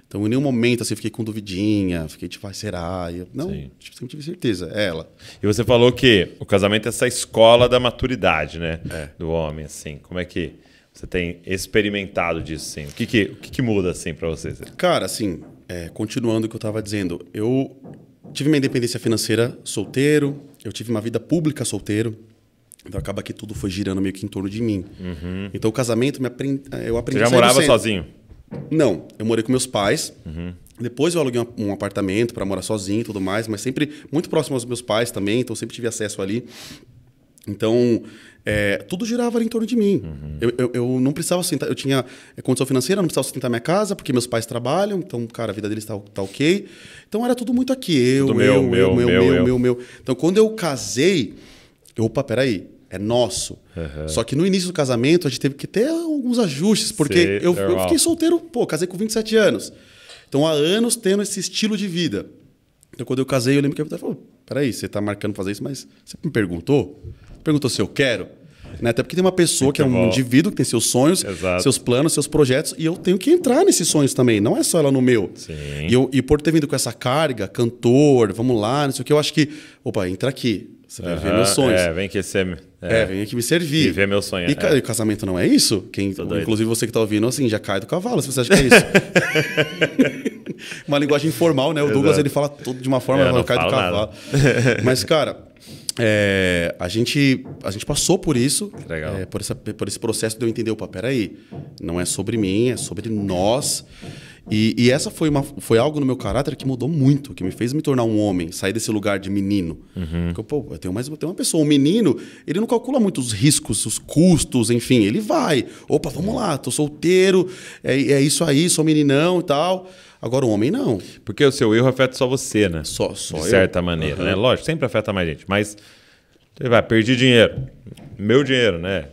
Então, em nenhum momento, assim, fiquei com duvidinha, fiquei tipo, ah, será? Eu, não, Sim. Tipo, sempre tive certeza, é ela. E você falou que o casamento é essa escola da maturidade, né? É. Do homem, assim. Como é que você tem experimentado disso, assim? O que que, o que, que muda, assim, para você? Cara, assim, é, continuando o que eu estava dizendo, eu tive minha independência financeira solteiro, eu tive uma vida pública solteiro, então acaba que tudo foi girando meio que em torno de mim. Uhum. Então o casamento me aprendi, eh, eu aprendi. Você já morava sozinho? Não, eu morei com meus pais. Uhum. Depois eu aluguei um apartamento para morar sozinho e tudo mais, mas sempre muito próximo aos meus pais também, então sempre tive acesso ali. Então, é, tudo girava ali em torno de mim. Uhum. Eu, eu, eu, não precisava sustentar, eu tinha eh, condição financeira, não precisava sustentar minha casa, porque meus pais trabalham, então, cara, a vida deles tá, tá ok. Então era tudo muito aqui. Eu, tudo eu, meu, eu, meu, meu, meu, meu, meu, meu. Então, quando eu casei, opa, peraí, é nosso. Uhum. Só que no início do casamento a gente teve que ter alguns ajustes, porque eu, eu, fiquei solteiro, pô, casei com 27 anos. Então há anos tendo esse estilo de vida. Então quando eu casei, eu lembro que a mulher falou: peraí, você tá marcando fazer isso, mas você me perguntou? Perguntou se eu quero? Né? Até porque tem uma pessoa que, que é um bom. indivíduo que tem seus sonhos, Exato. seus planos, seus projetos, e eu tenho que entrar nesses sonhos também, não é só ela no meu. E, eu, e, por ter vindo com essa carga, cantor, vamos lá, não sei o que, eu acho que, opa, entra aqui, você vai ver meus sonhos. É, vem que você é. é, vem aqui me servir. Viver é meu sonho. E, é. casamento não é isso? Quem, inclusive você que está ouvindo, assim, já cai do cavalo, se você acha que é isso. uma linguagem informal, né? O Douglas ele fala tudo de uma forma, eu é, não cai do cavalo. Mas, cara, é, a, gente, a gente passou por isso, é, por, essa, por esse processo de eu entender, opa, peraí, não é sobre mim, é sobre nós. E, e essa foi, uma, foi algo no meu caráter que mudou muito, que me fez me tornar um homem, sair desse lugar de menino. Uhum. Porque, pô, eu tenho mais eu tenho uma pessoa, um menino, ele não calcula muito os riscos, os custos, enfim, ele vai. Opa, vamos lá, tô solteiro, é, é isso aí, sou meninão e tal. Agora o homem não. Porque o seu erro afeta só você, né? Só, só. De eu. certa maneira, uhum. né? Lógico, sempre afeta mais gente, mas você vai, perdi dinheiro. Meu dinheiro, né?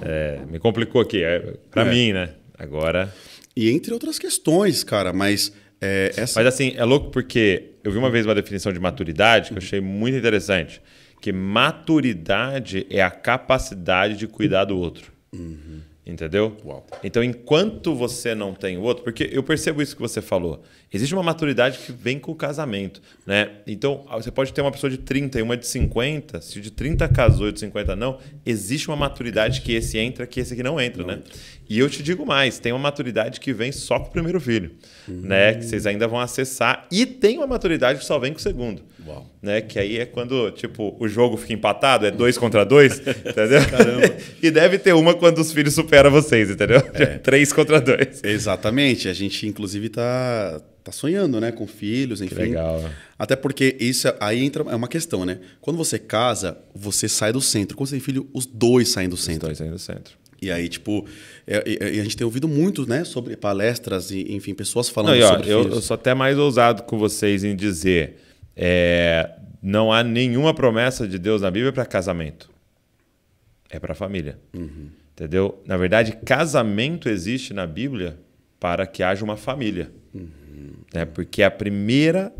É, me complicou aqui, é, para é. mim, né? Agora. E entre outras questões, cara, mas. É, essa... Mas assim, é louco porque eu vi uma vez uma definição de maturidade que eu achei muito interessante. Que maturidade é a capacidade de cuidar do outro. Uhum. Entendeu? Uau. Então, enquanto você não tem o outro, porque eu percebo isso que você falou. Existe uma maturidade que vem com o casamento, né? Então, ah, você pode ter uma pessoa de 30 e uma de 50, se de 30 casou e de 50 não, existe uma maturidade que esse entra, que esse aqui não entra, né? não né? Entra. E eu te digo mais, tem uma maturidade que vem só com o primeiro filho, uhum. né? Que vocês ainda vão acessar e tem uma maturidade que só vem com o segundo. Uau. Né? Que aí é quando tipo o jogo fica empatado, é dois contra dois, entendeu? e deve ter uma quando os filhos superam vocês, entendeu? É. Três contra dois. Exatamente. A gente inclusive tá tá sonhando, né, com filhos, enfim. Que legal. Até porque isso é, aí entra é uma questão, né? Quando você casa, você sai do centro. Quando você tem filho, os dois saem do centro. Os dois saem do centro. E aí, tipo, é, é, é, a gente tem ouvido muito, né, sobre palestras e, enfim, pessoas falando Não, e, ó, sobre eu, filhos. Eu sou até mais ousado com vocês em dizer é, não há nenhuma promessa de Deus na Bíblia para casamento. É para família. Uhum. Entendeu? Na verdade, casamento existe na Bíblia para que haja uma família. Uhum. É Porque a primeira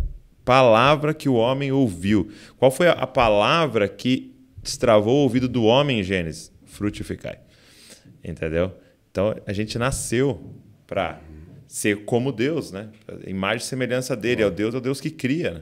palavra que o homem ouviu. Qual foi a palavra que destravou o ouvido do homem em Gênesis? Frutificai. Entendeu? Então a gente nasceu para ser como Deus, né? A imagem e semelhança dele. É o Deus, é o Deus que cria. Né?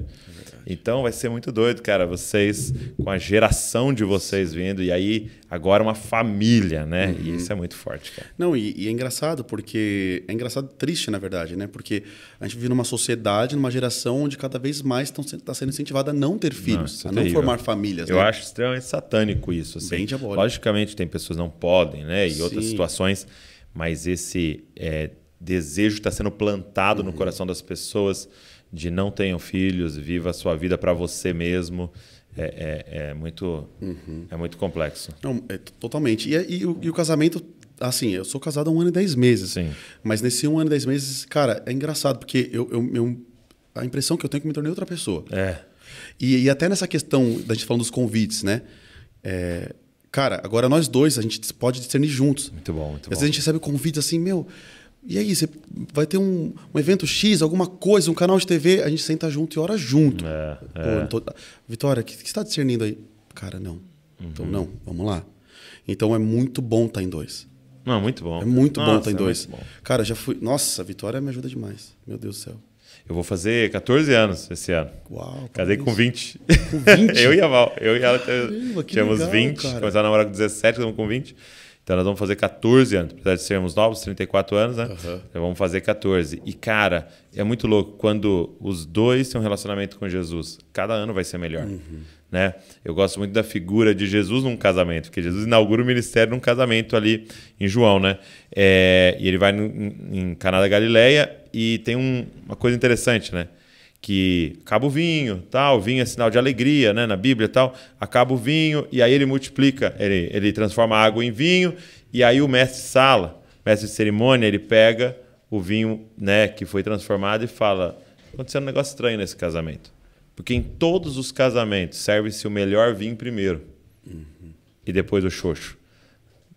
Então vai ser muito doido, cara, vocês com a geração de vocês vindo e aí agora uma família, né? Uhum. E isso é muito forte, cara. Não, e, e, é engraçado porque é engraçado, triste na verdade, né? Porque a gente vive numa sociedade, numa geração onde cada vez mais está sendo incentivada a não ter filhos, não, é a não formar famílias. Eu né? acho extremamente satânico isso, assim. Bem diabólico. Logicamente tem pessoas que não podem, né? E Sim. outras situações, mas esse é, desejo está sendo plantado uhum. no coração das pessoas de não tenham filhos, viva a sua vida para você mesmo. É, é, é muito uhum. é muito complexo. Não, é, totalmente. E, e, é, e, o, e, o, casamento, assim, eu sou casado há um ano e dez meses. Sim. Mas nesse um ano e dez meses, cara, é engraçado, porque eu, eu, eu a impressão que eu tenho é que me tornei outra pessoa. É. E, até nessa questão da gente falando dos convites, né? É, cara, agora nós dois, a gente pode discernir juntos. Muito bom, muito bom. Às vezes a gente recebe convites assim, meu, e aí, você vai ter um, um, evento X, alguma coisa, um canal de TV, a gente senta junto e ora junto. É, Pô, é. Tô... Vitória, o que, que você está discernindo aí? Cara, não. Então, uhum. Então, não, vamos lá. Então é muito bom estar tá em dois. Não, é muito bom. É muito nossa, bom estar tá em é dois. Cara, já fui. Nossa, a Vitória me ajuda demais. Meu Deus do céu. Eu vou fazer 14 anos esse ano. Uau, Casei com 20. Com 20? eu e a Val. Eu e ela Caramba, tínhamos legal, 20. Cara. Começaram a namorar com 17, estamos com 20. Então nós vamos fazer 14 anos, apesar de sermos novos, 34 anos, né? Uhum. Então vamos fazer 14. E cara, é muito louco quando os dois têm um relacionamento com Jesus. Cada ano vai ser melhor. Uhum. Né? Eu gosto muito da figura de Jesus num casamento, porque Jesus inaugura o ministério num casamento ali em João, né? É, e ele vai em, em Caná da Galileia e tem um, uma coisa interessante, né? que acaba o vinho, tal, o vinho é sinal de alegria, né, na Bíblia, tal, acaba o vinho e aí ele multiplica, ele, ele transforma a água em vinho e aí o mestre sala, mestre de cerimônia, ele pega o vinho, né, que foi transformado e fala, aconteceu um negócio estranho nesse casamento, porque em todos os casamentos serve-se o melhor vinho primeiro uhum. e depois o xoxo,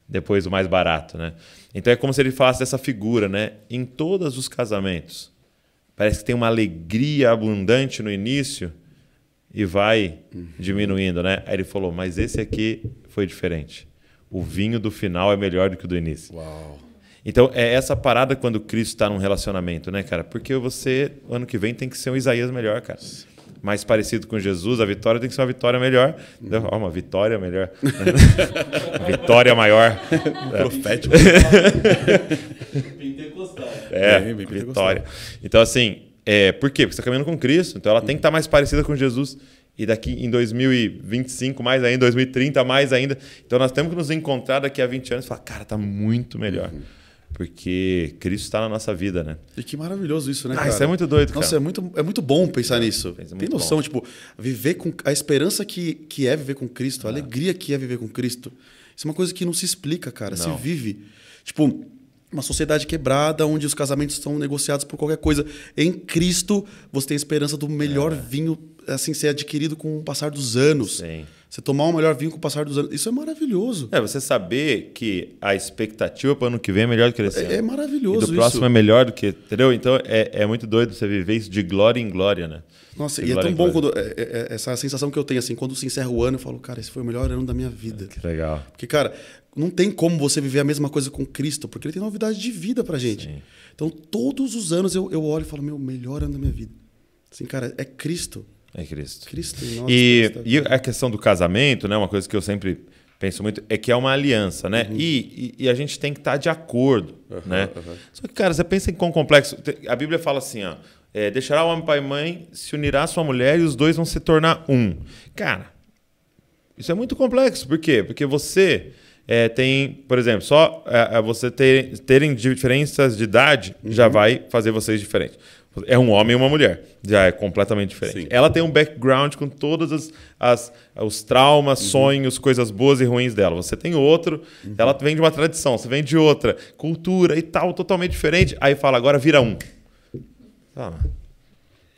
depois o mais barato, né? Então é como se ele falasse dessa figura, né? Em todos os casamentos parece que tem uma alegria abundante no início e vai uhum. diminuindo, né? Aí ele falou, mas esse aqui foi diferente. O vinho do final é melhor do que o do início. Uau. Então, é essa parada quando Cristo está num relacionamento, né, cara? Porque você, ano que vem, tem que ser um Isaías melhor, cara. Mais parecido com Jesus, a vitória tem que ser uma vitória melhor. Uhum. Oh, uma vitória melhor. vitória maior. Profético. É, é, bem, bem Vitória. Então, assim, é, por quê? Porque você está caminhando com Cristo, então ela tem que estar tá mais parecida com Jesus. E daqui em 2025, mais ainda, 2030, mais ainda. Então nós temos que nos encontrar daqui a 20 anos e falar, cara, tá muito melhor. Uhum. Porque Cristo está na nossa vida, né? E que maravilhoso isso, né, ah, cara? Isso é muito doido, cara. Nossa, é muito, é muito bom pensar é nisso. É Tem noção, bom. tipo, viver com a esperança que, que é viver com Cristo, a ah. alegria que é viver com Cristo. Isso é uma coisa que não se explica, cara. Não. Se vive. Tipo, uma sociedade quebrada onde os casamentos são negociados por qualquer coisa. Em Cristo, você tem a esperança do melhor é. vinho assim ser adquirido com o passar dos anos. Sim. Você tomar um melhor vinho com o passar dos anos. Isso é maravilhoso. É, você saber que a expectativa para o ano que vem é melhor do que esse é, é ano. É maravilhoso. E do isso. próximo é melhor do que. Entendeu? Então é, é muito doido você viver isso de glória em glória, né? Nossa, de e é tão bom quando. É, é, é, essa sensação que eu tenho, assim, quando se encerra o ano, eu falo, cara, esse foi o melhor ano da minha vida. Que legal. Porque, cara, não tem como você viver a mesma coisa com Cristo, porque ele tem novidade de vida para gente. Sim. Então, todos os anos eu, eu olho e falo, meu, melhor ano da minha vida. Assim, cara, é Cristo. É Cristo. Cristo e, Cristo. e a questão do casamento, né? Uma coisa que eu sempre penso muito, é que é uma aliança, né? Uhum. E, e, e, a gente tem que estar tá de acordo, uhum, né? Uhum. Só que, cara, você pensa em quão complexo... A Bíblia fala assim, ó... É, deixará o homem pai e mãe, se unirá à sua mulher e os dois vão se tornar um. Cara, isso é muito complexo. Por quê? Porque você... É, tem, por exemplo, só é, é você ter, terem diferenças de idade já uhum. vai fazer vocês diferentes. É um homem e uma mulher. Já é completamente diferente. Sim. Ela tem um background com todos as, as os traumas, uhum. sonhos, coisas boas e ruins dela. Você tem outro, uhum. ela vem de uma tradição, você vem de outra, cultura e tal, totalmente diferente. Aí fala, agora vira um. Ah,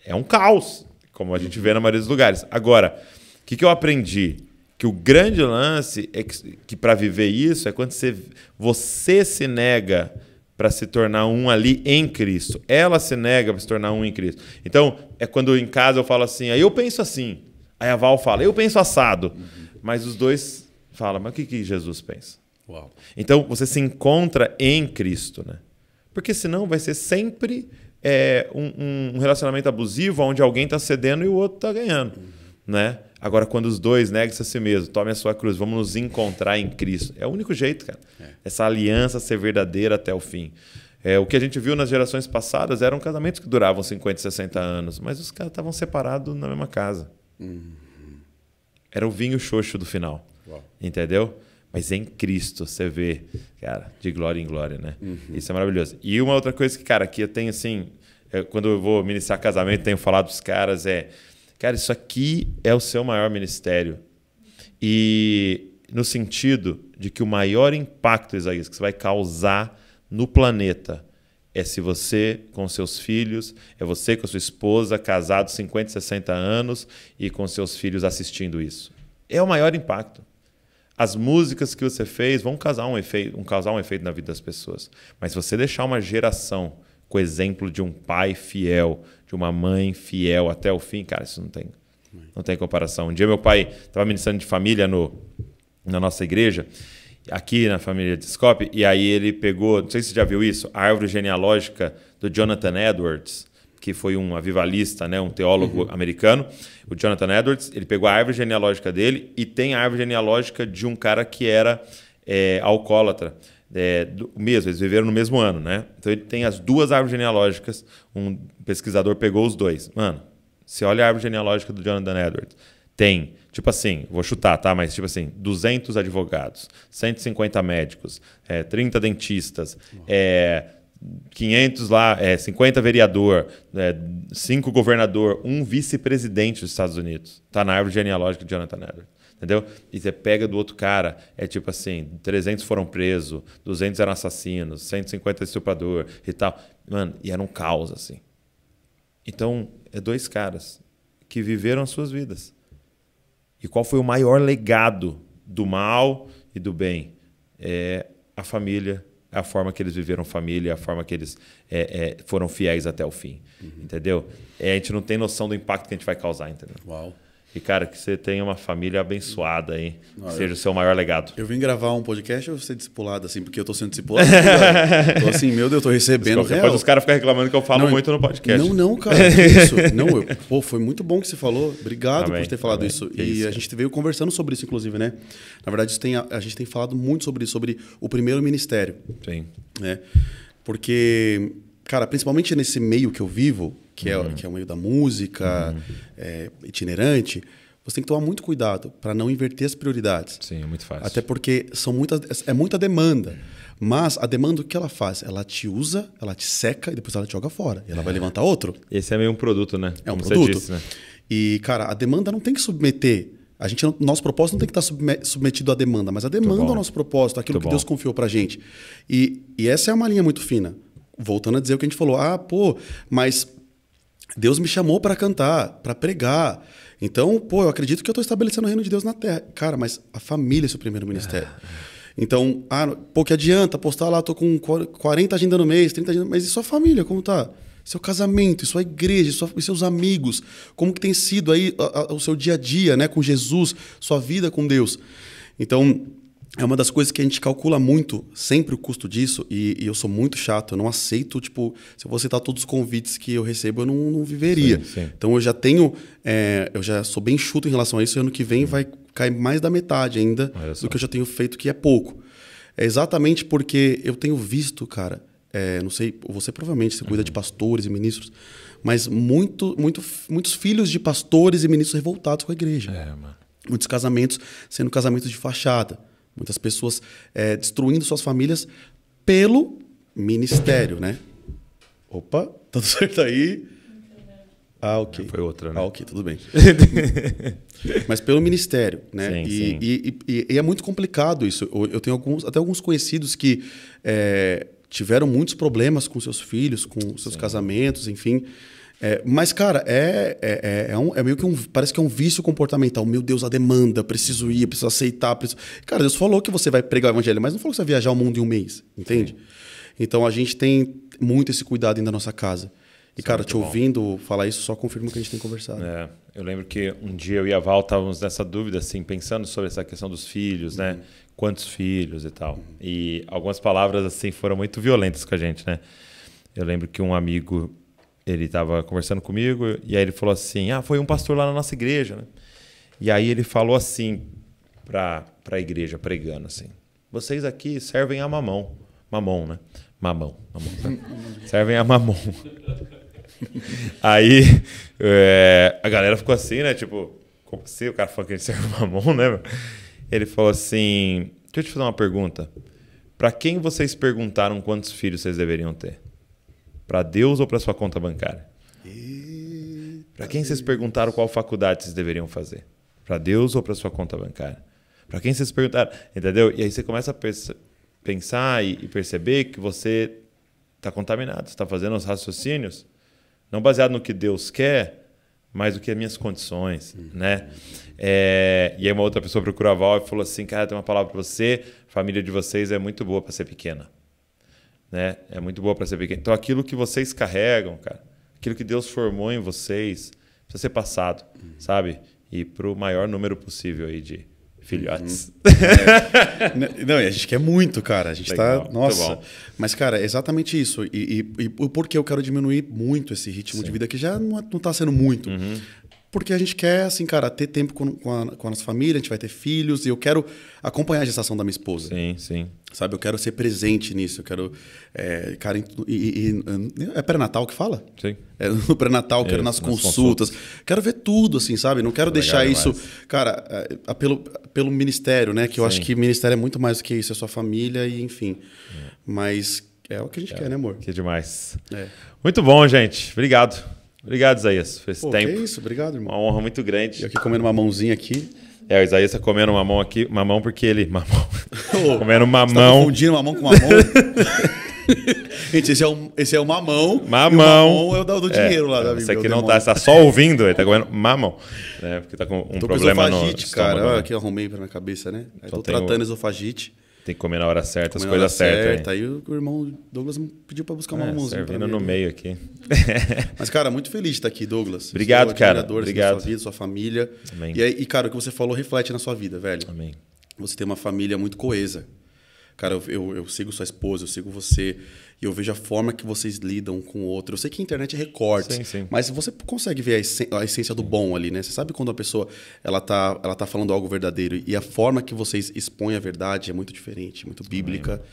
é um caos, como a gente vê na maioria dos lugares. Agora, o que, que eu aprendi? que o grande lance é que, que para viver isso é quando você, você se nega para se tornar um ali em Cristo. Ela se nega para se tornar um em Cristo. Então, é quando em casa eu falo assim, aí eu penso assim. Aí a Val fala, eu penso assado. Uhum. Mas os dois falam, mas o que, que Jesus pensa? Uau. Então, você se encontra em Cristo, né? Porque senão vai ser sempre é, um, um, relacionamento abusivo onde alguém está cedendo e o outro está ganhando, uhum. né? Agora, quando os dois negam-se a si mesmo, tome a sua cruz, vamos nos encontrar em Cristo. É o único jeito, cara. É. Essa aliança ser verdadeira até o fim. É, o que a gente viu nas gerações passadas eram casamentos que duravam 50, 60 anos, mas os caras estavam separados na mesma casa. Uhum. Era o vinho xoxo do final. Uau. Entendeu? Mas em Cristo você vê, cara, de glória em glória, né? Uhum. Isso é maravilhoso. E uma outra coisa que, cara, que eu tenho assim, eu, é, quando eu vou ministrar casamento, tenho falado dos caras, é Cara, isso aqui é o seu maior ministério. E no sentido de que o maior impacto, Isaías, que você vai causar no planeta é se você com seus filhos, é você com sua esposa, casado 50, 60 anos e com seus filhos assistindo isso. É o maior impacto. As músicas que você fez vão causar um efeito, um, causar um efeito na vida das pessoas. Mas se você deixar uma geração com o exemplo de um pai fiel, de uma mãe fiel até o fim, cara, isso não tem, não tem comparação. Um dia meu pai estava ministrando de família no, na nossa igreja, aqui na família de Scope, e aí ele pegou, não sei se você já viu isso, a árvore genealógica do Jonathan Edwards, que foi um avivalista, né, um teólogo uhum. americano, o Jonathan Edwards, ele pegou a árvore genealógica dele e tem a árvore genealógica de um cara que era é, alcoólatra é, do mesmo, eles viveram no mesmo ano, né? Então ele tem as duas árvores genealógicas, um pesquisador pegou os dois. Mano, você olha a árvore genealógica do Jonathan Edwards, tem, tipo assim, vou chutar, tá? Mas tipo assim, 200 advogados, 150 médicos, é, 30 dentistas, é, 500 lá, é, 50 vereador, é, 5 governador, um vice-presidente dos Estados Unidos. Tá na árvore genealógica de Jonathan Edwards entendeu? E você pega do outro cara, é tipo assim, 300 foram presos, 200 eram assassinos, 150 estuprador e tal. Mano, e era um caos, assim. Então, é dois caras que viveram as suas vidas. E qual foi o maior legado do mal e do bem? É a família, é a forma que eles viveram família, é a forma que eles é, é, foram fiéis até o fim, uhum. entendeu? É, a gente não tem noção do impacto que a gente vai causar, entendeu? Uau. E, cara, que você tenha uma família abençoada aí. que seja o seu maior legado. Eu vim gravar um podcast eu ser discipulado, assim, porque eu tô sendo discipulado. Né, tô assim, meu Deus, eu tô recebendo. Mas os caras ficam reclamando que eu falo não, muito no podcast. Não, não, cara. Isso. não, eu, pô, foi muito bom que você falou. Obrigado amém, por ter falado amém. isso. Que e isso, a gente veio conversando sobre isso, inclusive, né? Na verdade, tem, a, a gente tem falado muito sobre isso, sobre o primeiro ministério. Sim. Né? Porque, cara, principalmente nesse meio que eu vivo, que, é uhum. é, que é o meio da música, uhum. é, itinerante, você tem que tomar muito cuidado para não inverter as prioridades. Sim, é muito fácil. Até porque são muitas, é muita demanda. Mas a demanda, o que ela faz? Ela te usa, ela te seca e depois ela te joga fora. E ela vai é. levantar outro. Esse é meio um produto, né? É um Como produto. Disse, né? E, cara, a demanda não tem que submeter. A gente, nosso propósito não tem que tá estar submetido à demanda, mas a demanda é o nosso propósito, aquilo que bom. Deus confiou para a gente. E, e essa é uma linha muito fina. Voltando a dizer o que a gente falou, ah, pô, mas Deus me chamou para cantar, para pregar. Então, pô, eu acredito que eu estou estabelecendo o reino de Deus na terra. Cara, mas a família é seu primeiro ministério. É, é. Então, ah, pô, que adianta postar lá, tô com 40 agenda no mês, 30 agenda, mas e sua família, como tá? Seu casamento, sua igreja, sua, seus amigos, como que tem sido aí a, a, o seu dia a dia, né, com Jesus, sua vida com Deus. Então, é uma das coisas que a gente calcula muito, sempre o custo disso, e, e, eu sou muito chato, eu não aceito, tipo, se eu vou aceitar todos os convites que eu recebo, eu não, não viveria. Sim, sim. Então eu já tenho, é, eu já sou bem chuto em relação a isso, e ano que vem uhum. vai cair mais da metade ainda do que eu já tenho feito, que é pouco. É exatamente porque eu tenho visto, cara, é, não sei, você provavelmente se cuida uhum. de pastores e ministros, mas muito, muito, muitos filhos de pastores e ministros revoltados com a igreja. É, mano. Muitos casamentos sendo casamentos de fachada. Muitas pessoas é, destruindo suas famílias pelo ministério, né? Opa, tá tudo certo aí? Ah, ok. Foi outra, né? Ah, ok, tudo bem. Mas pelo ministério, né? Sim, e, sim. E, e, e, é muito complicado isso. Eu tenho alguns, até alguns conhecidos que é, tiveram muitos problemas com seus filhos, com seus sim. casamentos, enfim. É, mas, cara, é, é, é, é, um, é, meio que um. Parece que é um vício comportamental. Meu Deus, a demanda, preciso ir, preciso aceitar. Preciso... Cara, Deus falou que você vai pregar o evangelho, mas não falou que você vai viajar o mundo em um mês, entende? Sim. Então a gente tem muito esse cuidado ainda na nossa casa. E, é cara, te bom. ouvindo falar isso só confirma o que a gente tem conversado. É, eu lembro que um dia eu e a Val estávamos nessa dúvida, assim, pensando sobre essa questão dos filhos, né? uhum. né? Quantos filhos e tal. Uhum. E algumas palavras, assim, foram muito violentas com a gente, né? Eu lembro que um amigo ele estava conversando comigo e aí ele falou assim: "Ah, foi um pastor lá na nossa igreja, né? E aí ele falou assim para a igreja pregando assim: "Vocês aqui servem a mamão, mamão, né? Mamão, mamão. servem a mamão." aí é, a galera ficou assim, né? Tipo, como assim? O cara falou que ele serve mamão, né? Ele falou assim: "Deixa eu te fazer uma pergunta. Para quem vocês perguntaram quantos filhos vocês deveriam ter?" Para Deus ou para sua conta bancária? Para quem vocês perguntaram qual faculdade vocês deveriam fazer? Para Deus ou para sua conta bancária? Para quem vocês perguntaram? Entendeu? E aí você começa a pensar e, perceber que você está contaminado, está fazendo os raciocínios não baseado no que Deus quer, mas o que as é minhas condições, uhum. né? É, e aí uma outra pessoa procurou a Val e falou assim, cara, tem uma palavra para você, a família de vocês é muito boa para ser pequena né? É muito boa para ser pequeno. Então, aquilo que vocês carregam, cara, aquilo que Deus formou em vocês, precisa ser passado, uhum. sabe? E para o maior número possível aí de filhotes. Uhum. É. Né, não, e a gente quer muito, cara. A gente está tá. Nossa. Mas, cara, é exatamente isso. E, e, e eu quero diminuir muito esse ritmo Sim. de vida, que já não, está é, tá sendo muito. Uhum porque a gente quer, assim, cara, ter tempo com, com, a, com, a, nossa família, a gente vai ter filhos, e eu quero acompanhar a gestação da minha esposa. Sim, sim. Sabe, eu quero ser presente nisso, eu quero. É, cara, e, e, e é pré-natal que fala? Sim. É, no pré-natal, é, quero nas, nas consultas, consultas, Quero ver tudo, assim, sabe? Não quero deixar demais. isso. Cara, é, pelo, pelo ministério, né? Que eu sim. acho que ministério é muito mais do que isso, é sua família e enfim. É. Mas é o que a gente é. quer, né, amor? Que demais. Muito bom, gente. Obrigado. Obrigado, Isaías, por esse Pô, tempo. Que isso, obrigado, irmão. Uma honra muito grande. Eu aqui comendo uma mãozinha aqui. É, o Isaías está comendo mamão aqui, mamão porque ele. Mamão. comendo mamão. Tá confundindo mamão com mamão? Gente, esse é, o, esse é o mamão. Mamão. O mamão é o do é, dinheiro é, lá da é, Bíblia. Esse aqui não demônio. tá, tá só ouvindo, ele tá comendo mamão. Né? Porque tá com um tô problema com esofagite, no. Esofagite, cara. Olha né. que eu arrumei pra minha cabeça, né? Aí tô tratando o... esofagite. Tem que comer na hora certa, as coisas certas. Certa. Aí o irmão Douglas pediu para buscar uma é, mãozinha. Servindo no meio aqui. Mas, cara, muito feliz de estar aqui, Douglas. Obrigado, Sou é cara. É Obrigado. sua vida, sua família. Amém. E, e, cara, o que você falou reflete na sua vida, velho. Amém. Você tem uma família muito coesa. Cara, eu, eu, eu sigo sua esposa, eu sigo você e eu vejo a forma que vocês lidam com o outro. Eu sei que a internet é recorte, mas você consegue ver a, essência do bom ali, né? Você sabe quando a pessoa ela tá, ela tá falando algo verdadeiro e a forma que vocês expõem a verdade é muito diferente, muito bíblica. Amém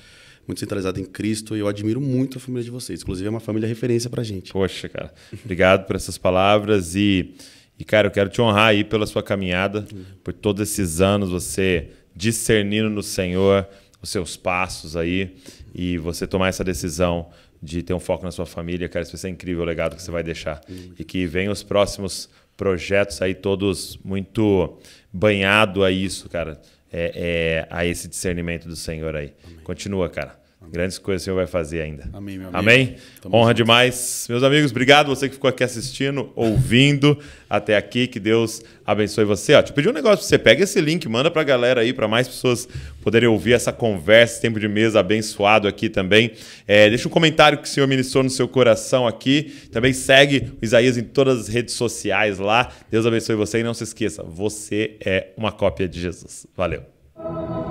muito centralizada em Cristo e eu admiro muito a família de vocês. Inclusive, é uma família referência pra gente. Poxa, cara. Obrigado por essas palavras e, e cara, eu quero te honrar aí pela sua caminhada, uhum. por todos esses anos você discernindo no Senhor os seus passos aí e você tomar essa decisão de ter um foco na sua família, cara, isso vai ser incrível o legado que você vai deixar. E que venham os próximos projetos aí todos muito banhado a isso, cara, é, é a esse discernimento do Senhor aí. Amém. Continua, cara. Grandes coisas o Senhor vai fazer ainda. Amém, meu amigo. Amém? Tamo Honra junto. demais. Meus amigos, obrigado você que ficou aqui assistindo, ouvindo até aqui. Que Deus abençoe você. Ó, te pedi um negócio você. Pega esse link, manda para a galera aí, para mais pessoas poderem ouvir essa conversa, tempo de mesa abençoado aqui também. É, deixa um comentário que o Senhor ministrou no seu coração aqui. Também segue o Isaías em todas as redes sociais lá. Deus abençoe você e não se esqueça, você é uma cópia de Jesus. Valeu.